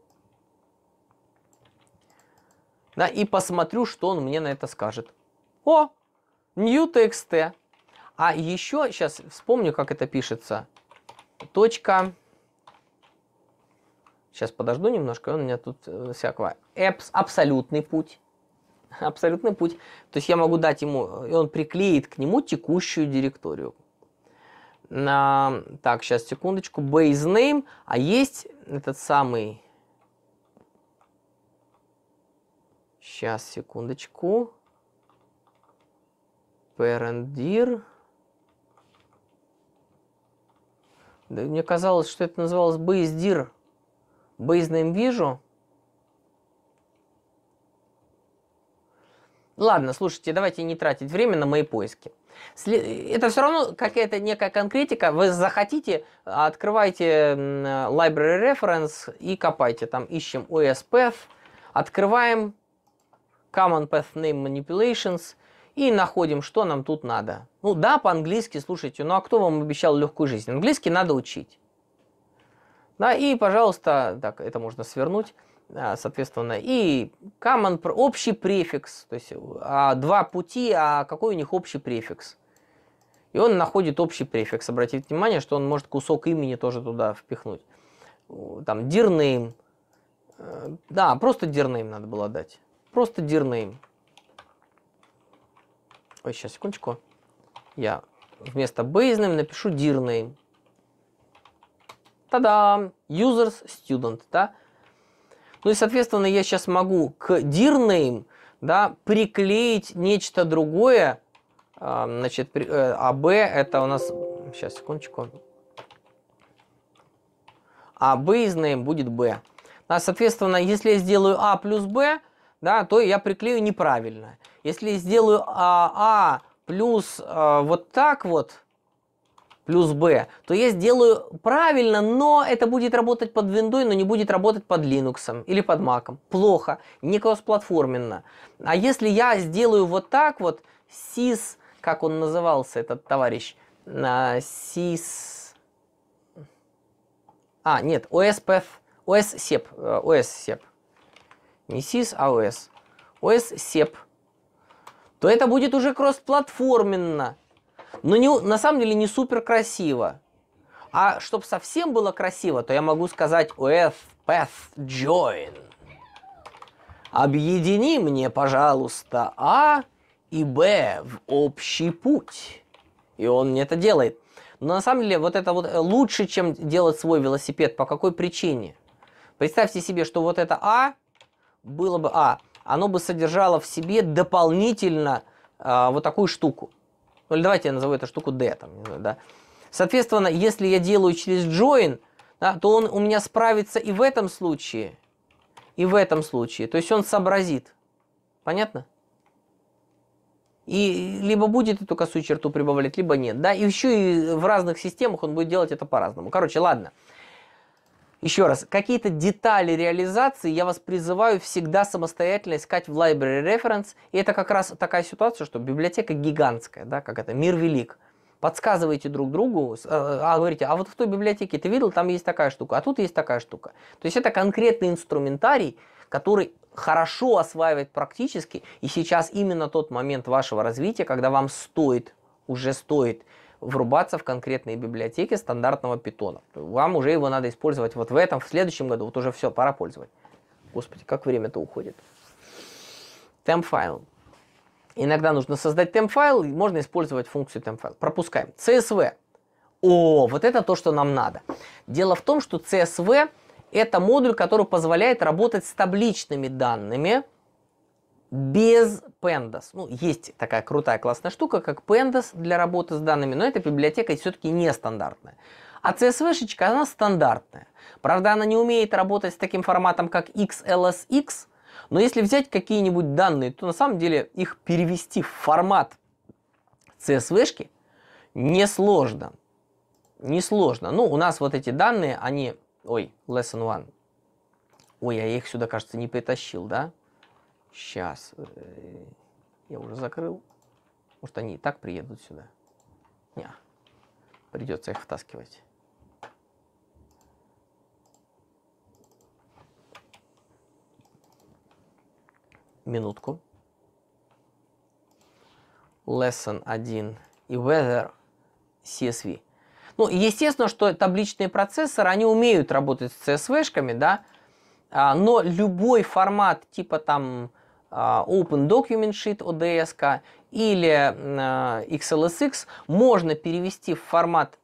Да, и посмотрю, что он мне на это скажет. О, new txt. А еще, сейчас вспомню, как это пишется. Точка Сейчас подожду немножко, он у меня тут э, всякого. Эпс, абсолютный путь. <laughs> Абсолютный путь. То есть я могу дать ему, э, и он приклеит к нему текущую директорию. На, так, сейчас секундочку. Base name, а есть этот самый... Сейчас, секундочку. Parent dir. Да, мне казалось, что это называлось base dir. Бейзным вижу. Ладно, слушайте, давайте не тратить время на мои поиски. Это все равно какая-то некая конкретика. Вы захотите, открывайте Library Reference и копайте. Там ищем OSPath, открываем Common Path Name Manipulations и находим, что нам тут надо. Ну да, по-английски, слушайте, ну а кто вам обещал легкую жизнь? Английский надо учить. Да, и, пожалуйста, так, это можно свернуть, э, соответственно, и common, общий префикс, то есть э, а два пути, а какой у них общий префикс. И он находит общий префикс. Обратите внимание, что он может кусок имени тоже туда впихнуть. Там dirname. Э, да, просто dirname надо было дать. Просто dirname. Ой, сейчас, секундочку. Я вместо base name напишу dirname. Та-дам! Users Student, да? Ну и, соответственно, я сейчас могу к dirname, да, приклеить нечто другое. А, значит, при, э, АБ это у нас... Сейчас, секундочку. А из name будет B. А, соответственно, если я сделаю А плюс Б, да, то я приклею неправильно. Если я сделаю А, а плюс э, вот так вот, плюс b, то я сделаю правильно, но это будет работать под Windows, но не будет работать под Linux или под Mac. Плохо, не кроссплатформенно. А если я сделаю вот так вот, sys, как он назывался, этот товарищ, sys... А, нет, OSPF, OSSEP, OSSEP. Не sys, а OS. OSSEP. То это будет уже кроссплатформенно. Но не, на самом деле не супер красиво. А чтобы совсем было красиво, то я могу сказать with path join. Объедини мне, пожалуйста, А и Б в общий путь. И он мне это делает. Но на самом деле вот это вот э, лучше, чем делать свой велосипед. По какой причине? Представьте себе, что вот это А было бы А. Оно бы содержало в себе дополнительно э, вот такую штуку. Ну или давайте я назову эту штуку D, там, не знаю, да. Соответственно, если я делаю через join, да, то он у меня справится и в этом случае, и в этом случае. То есть он сообразит. Понятно? И либо будет эту косую черту прибавлять, либо нет. Да? И еще и в разных системах он будет делать это по-разному. Короче, ладно. Еще раз, какие-то детали реализации я вас призываю всегда самостоятельно искать в Library Reference. И это как раз такая ситуация, что библиотека гигантская, да, как это, мир велик. Подсказываете друг другу, э, а говорите, а вот в той библиотеке ты видел, там есть такая штука, а тут есть такая штука. То есть это конкретный инструментарий, который хорошо осваивает практически. И сейчас именно тот момент вашего развития, когда вам стоит, уже стоит врубаться в конкретные библиотеки стандартного питона. Вам уже его надо использовать вот в этом, в следующем году, вот уже все, пора пользовать. Господи, как время-то уходит. Temp файл Иногда нужно создать темп-файл, можно использовать функцию temp файл Пропускаем. CSV. О, вот это то, что нам надо. Дело в том, что CSV – это модуль, который позволяет работать с табличными данными, без Pandas. Ну, есть такая крутая классная штука, как Pandas для работы с данными, но эта библиотека все-таки нестандартная. А CSV-шечка, она стандартная. Правда, она не умеет работать с таким форматом, как XLSX, но если взять какие-нибудь данные, то на самом деле их перевести в формат CSV-шки несложно. Несложно. Ну, у нас вот эти данные, они... Ой, lesson one. Ой, а я их сюда, кажется, не притащил, да? Сейчас. Э, я уже закрыл. Может, они и так приедут сюда. Не, придется их втаскивать. Минутку. Lesson 1 и Weather CSV. Ну, естественно, что табличные процессоры, они умеют работать с CSV-шками, да, а, но любой формат типа там а, Open Document Sheet ODSK или XLSX а, можно перевести в формат...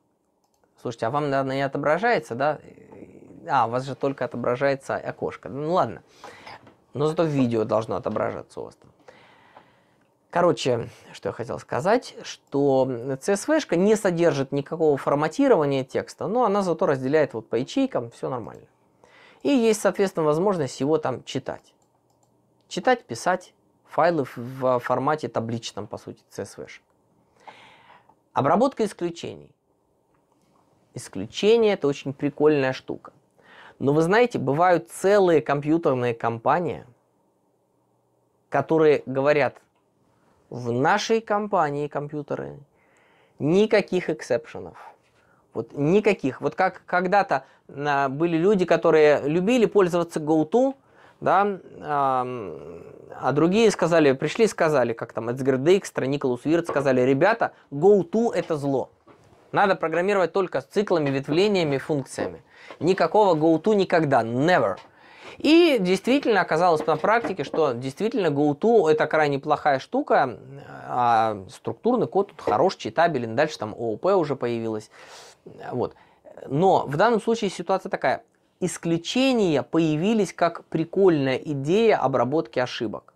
Слушайте, а вам, наверное, не отображается, да? А, у вас же только отображается окошко. Ну ладно. Но зато видео должно отображаться у вас там. Короче, что я хотел сказать, что CSV-шка не содержит никакого форматирования текста, но она зато разделяет вот по ячейкам, все нормально. И есть, соответственно, возможность его там читать читать, писать файлы в формате табличном, по сути, CSV. Обработка исключений. Исключение – это очень прикольная штука. Но вы знаете, бывают целые компьютерные компании, которые говорят, в нашей компании компьютеры никаких эксепшенов. Вот никаких. Вот как когда-то а, были люди, которые любили пользоваться GoTo, да, а другие сказали, пришли, сказали, как там, Эцгер Дейкстра, Николас Вирт сказали, ребята, GoTo это зло. Надо программировать только с циклами, ветвлениями, функциями. Никакого GoTo никогда, never. И действительно оказалось на практике, что действительно GoTo это крайне плохая штука, а структурный код тут хорош, читабелен, дальше там ООП уже появилось. Вот. Но в данном случае ситуация такая исключения появились как прикольная идея обработки ошибок.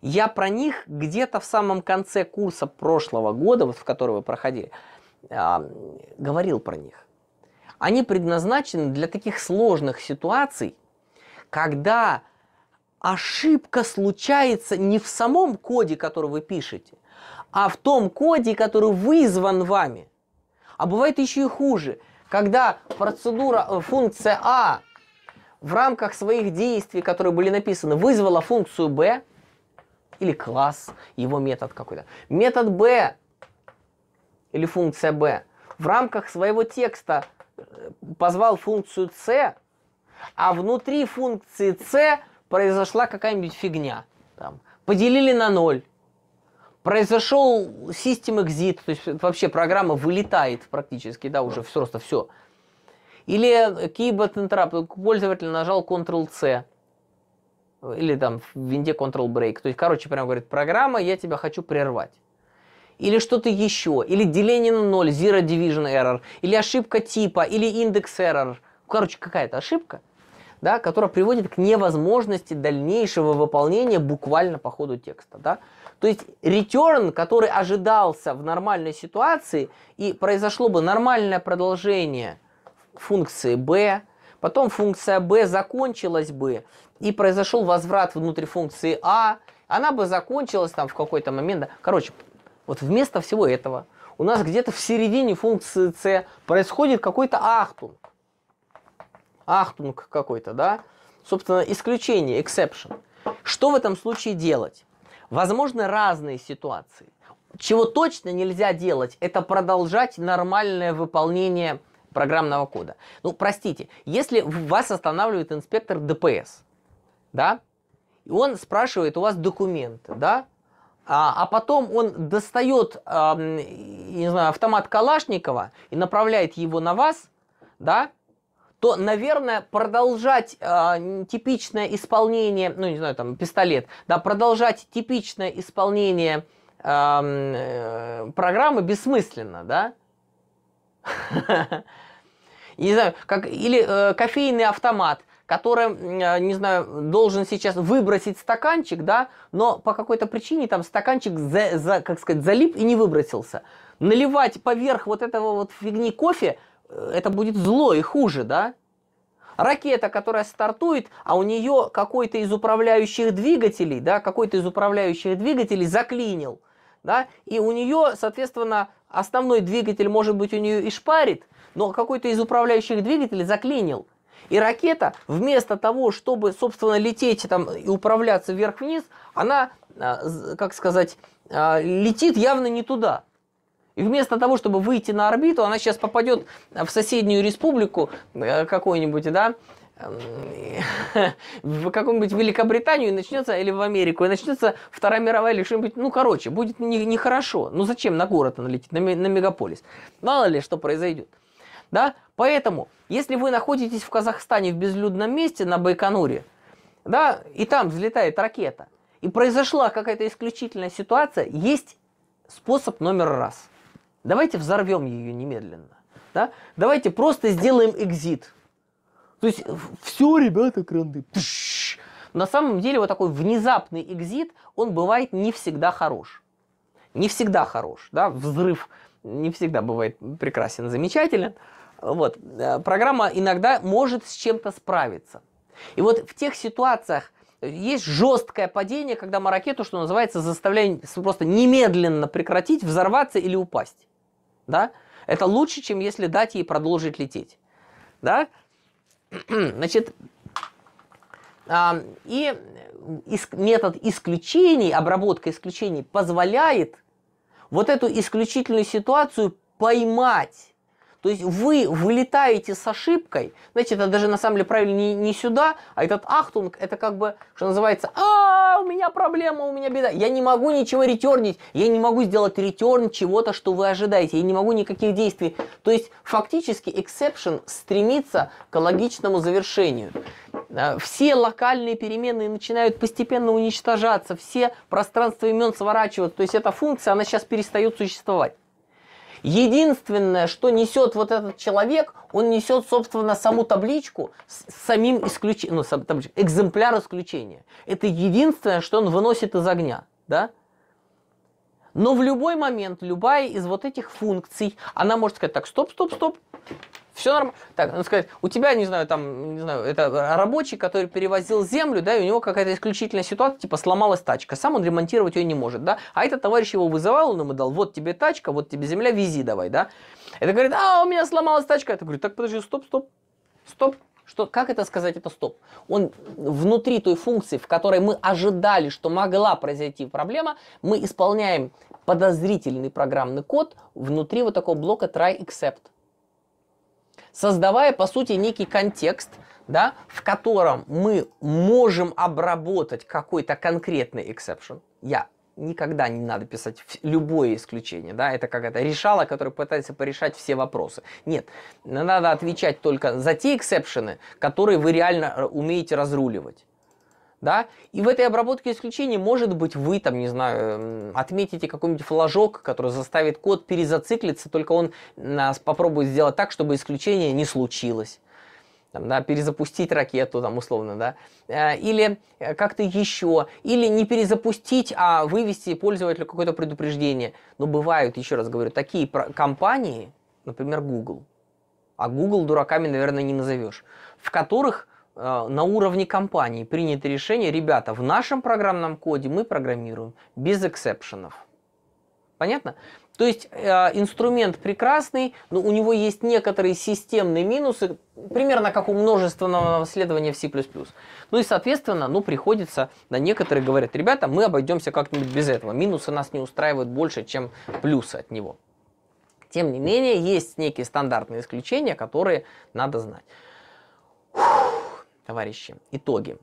Я про них где-то в самом конце курса прошлого года, вот в который вы проходили, а, говорил про них. Они предназначены для таких сложных ситуаций, когда ошибка случается не в самом коде, который вы пишете, а в том коде, который вызван вами. А бывает еще и хуже – когда процедура, э, функция А в рамках своих действий, которые были написаны, вызвала функцию Б, или класс, его метод какой-то. Метод Б или функция Б в рамках своего текста э, позвал функцию С, а внутри функции С произошла какая-нибудь фигня. Там, поделили на ноль Произошел систем экзит, то есть вообще программа вылетает практически, да, уже все, просто все. Или keyboard interrupt, пользователь нажал Ctrl-C, или там в винде Ctrl-break. То есть, короче, прям говорит, программа, я тебя хочу прервать. Или что-то еще, или деление на 0, zero division error, или ошибка типа, или индекс error. Короче, какая-то ошибка, да, которая приводит к невозможности дальнейшего выполнения буквально по ходу текста. Да? То есть return, который ожидался в нормальной ситуации, и произошло бы нормальное продолжение функции b, потом функция b закончилась бы, и произошел возврат внутри функции a, она бы закончилась там в какой-то момент. Да. Короче, вот вместо всего этого у нас где-то в середине функции c происходит какой-то ахтунг. Ахтунг какой-то, да? Собственно, исключение, exception. Что в этом случае делать? Возможно разные ситуации. Чего точно нельзя делать, это продолжать нормальное выполнение программного кода. Ну, простите, если вас останавливает инспектор ДПС, да, и он спрашивает у вас документы, да, а, а потом он достает, э, не знаю, автомат Калашникова и направляет его на вас, да, то, наверное, продолжать э, типичное исполнение, ну, не знаю, там, пистолет, да, продолжать типичное исполнение а, э, программы бессмысленно, да? <laughs> Не знаю, как, или э, кофейный автомат, который, э, не знаю, должен сейчас выбросить стаканчик, да, но по какой-то причине там стаканчик, за, за, как сказать, залип и не выбросился. Наливать поверх вот этого вот фигни кофе – это будет зло и хуже, да? Ракета, которая стартует, а у нее какой-то из управляющих двигателей, да, какой-то из управляющих двигателей заклинил, да, и у нее, соответственно, основной двигатель, может быть, у нее и шпарит, но какой-то из управляющих двигателей заклинил. И ракета, вместо того, чтобы, собственно, лететь там, и управляться вверх-вниз, она, а, как сказать, а, летит явно не туда. И вместо того, чтобы выйти на орбиту, она сейчас попадет в соседнюю республику э, какую-нибудь, да, эм, <laughs> в какую-нибудь Великобританию и начнется, или в Америку, и начнется Вторая мировая или что-нибудь, ну, короче, будет нехорошо. Не, не хорошо. ну, зачем на город она летит, на, на мегаполис? Мало ли, что произойдет. Да? Поэтому, если вы находитесь в Казахстане в безлюдном месте на Байконуре, да, и там взлетает ракета, и произошла какая-то исключительная ситуация, есть способ номер раз – Давайте взорвем ее немедленно. Да? Давайте просто сделаем экзит. То есть все, ребята, кранты. На самом деле вот такой внезапный экзит, он бывает не всегда хорош. Не всегда хорош. Да? Взрыв не всегда бывает прекрасен, замечателен. Вот. Программа иногда может с чем-то справиться. И вот в тех ситуациях есть жесткое падение, когда мы ракету, что называется, заставляем просто немедленно прекратить, взорваться или упасть да? Это лучше, чем если дать ей продолжить лететь, да? <clears throat> Значит, а, и метод исключений, обработка исключений позволяет вот эту исключительную ситуацию поймать то есть вы вылетаете с ошибкой, значит, это даже на самом деле правильно не, не сюда, а этот ахтунг, это как бы, что называется, а, -а, -а у меня проблема, у меня беда, я не могу ничего ретернить, я не могу сделать ретерн чего-то, что вы ожидаете, я не могу никаких действий. То есть фактически exception стремится к логичному завершению. Э, все локальные переменные начинают постепенно уничтожаться, все пространства имен сворачиваются, то есть эта функция, она сейчас перестает существовать. Единственное, что несет вот этот человек, он несет, собственно, саму табличку с самим исключением, ну, сам, таблич, экземпляр исключения. Это единственное, что он выносит из огня, да? Но в любой момент любая из вот этих функций, она может сказать так, стоп, стоп, стоп, все нормально. Так, надо сказать, у тебя, не знаю, там, не знаю, это э, рабочий, который перевозил землю, да, и у него какая-то исключительная ситуация, типа сломалась тачка, сам он ремонтировать ее не может, да, а этот товарищ его вызывал, он ему дал, вот тебе тачка, вот тебе земля, вези давай, да. Это говорит, а, у меня сломалась тачка. Это говорит, так, подожди, стоп, стоп, стоп, что, как это сказать, это стоп? Он внутри той функции, в которой мы ожидали, что могла произойти проблема, мы исполняем подозрительный программный код внутри вот такого блока try except создавая, по сути, некий контекст, да, в котором мы можем обработать какой-то конкретный эксепшн. Я никогда не надо писать любое исключение, да, это как это решало, которое пытается порешать все вопросы. Нет, надо отвечать только за те эксепшены, которые вы реально э, умеете разруливать да, и в этой обработке исключений, может быть, вы там, не знаю, эм, отметите какой-нибудь флажок, который заставит код перезациклиться, только он нас попробует сделать так, чтобы исключение не случилось. Там, да, перезапустить ракету, там, условно, да, э, или э, как-то еще, или не перезапустить, а вывести пользователю какое-то предупреждение. Но бывают, еще раз говорю, такие компании, например, Google, а Google дураками, наверное, не назовешь, в которых Э, на уровне компании принято решение, ребята, в нашем программном коде мы программируем без эксепшенов. Понятно? То есть э, инструмент прекрасный, но у него есть некоторые системные минусы, примерно как у множественного исследования в C++. Ну и, соответственно, ну, приходится, на некоторые говорят, ребята, мы обойдемся как-нибудь без этого. Минусы нас не устраивают больше, чем плюсы от него. Тем не менее, есть некие стандартные исключения, которые надо знать. Фух товарищи, итоги.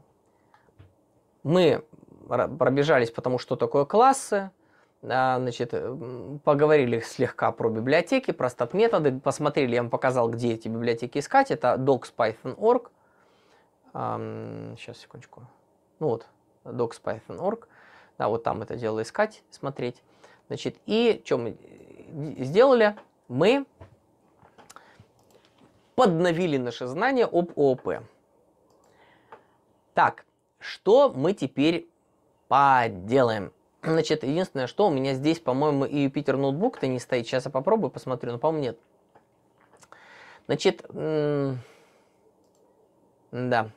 Мы пробежались, потому что такое классы, а, значит, поговорили слегка про библиотеки, про стат-методы, посмотрели, я вам показал, где эти библиотеки искать. Это docs.python.org. Сейчас, секундочку. Ну вот, docs.python.org. Да, вот там это дело искать, смотреть. Значит, и что мы э, сделали? Мы подновили наши знания об ООП. Так, что мы теперь поделаем? Значит, единственное, что у меня здесь, по-моему, и Юпитер ноутбук-то не стоит. Сейчас я попробую, посмотрю, но, по-моему, нет. Значит, да,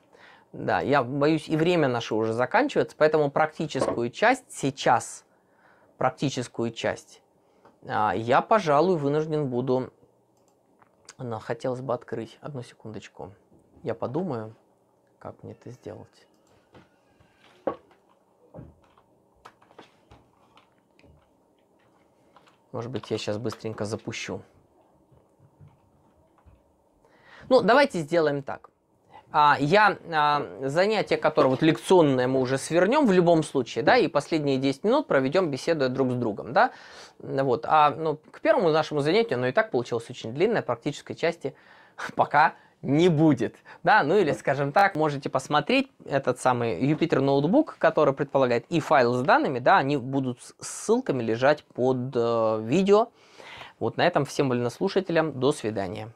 да, я боюсь, и время наше уже заканчивается, поэтому практическую часть сейчас, практическую часть, а, я, пожалуй, вынужден буду... Но хотелось бы открыть. Одну секундочку. Я подумаю как мне это сделать. Может быть, я сейчас быстренько запущу. Ну, давайте сделаем так. А, я а, занятие, которое вот лекционное мы уже свернем в любом случае, да, и последние 10 минут проведем, беседуя друг с другом, да. Вот, а ну, к первому нашему занятию, оно и так получилось очень длинное, практической части <laughs> пока не будет. Да, ну или, скажем так, можете посмотреть этот самый Jupyter ноутбук, который предполагает и файл с данными, да, они будут с ссылками лежать под э, видео. Вот на этом всем вольнослушателям до свидания.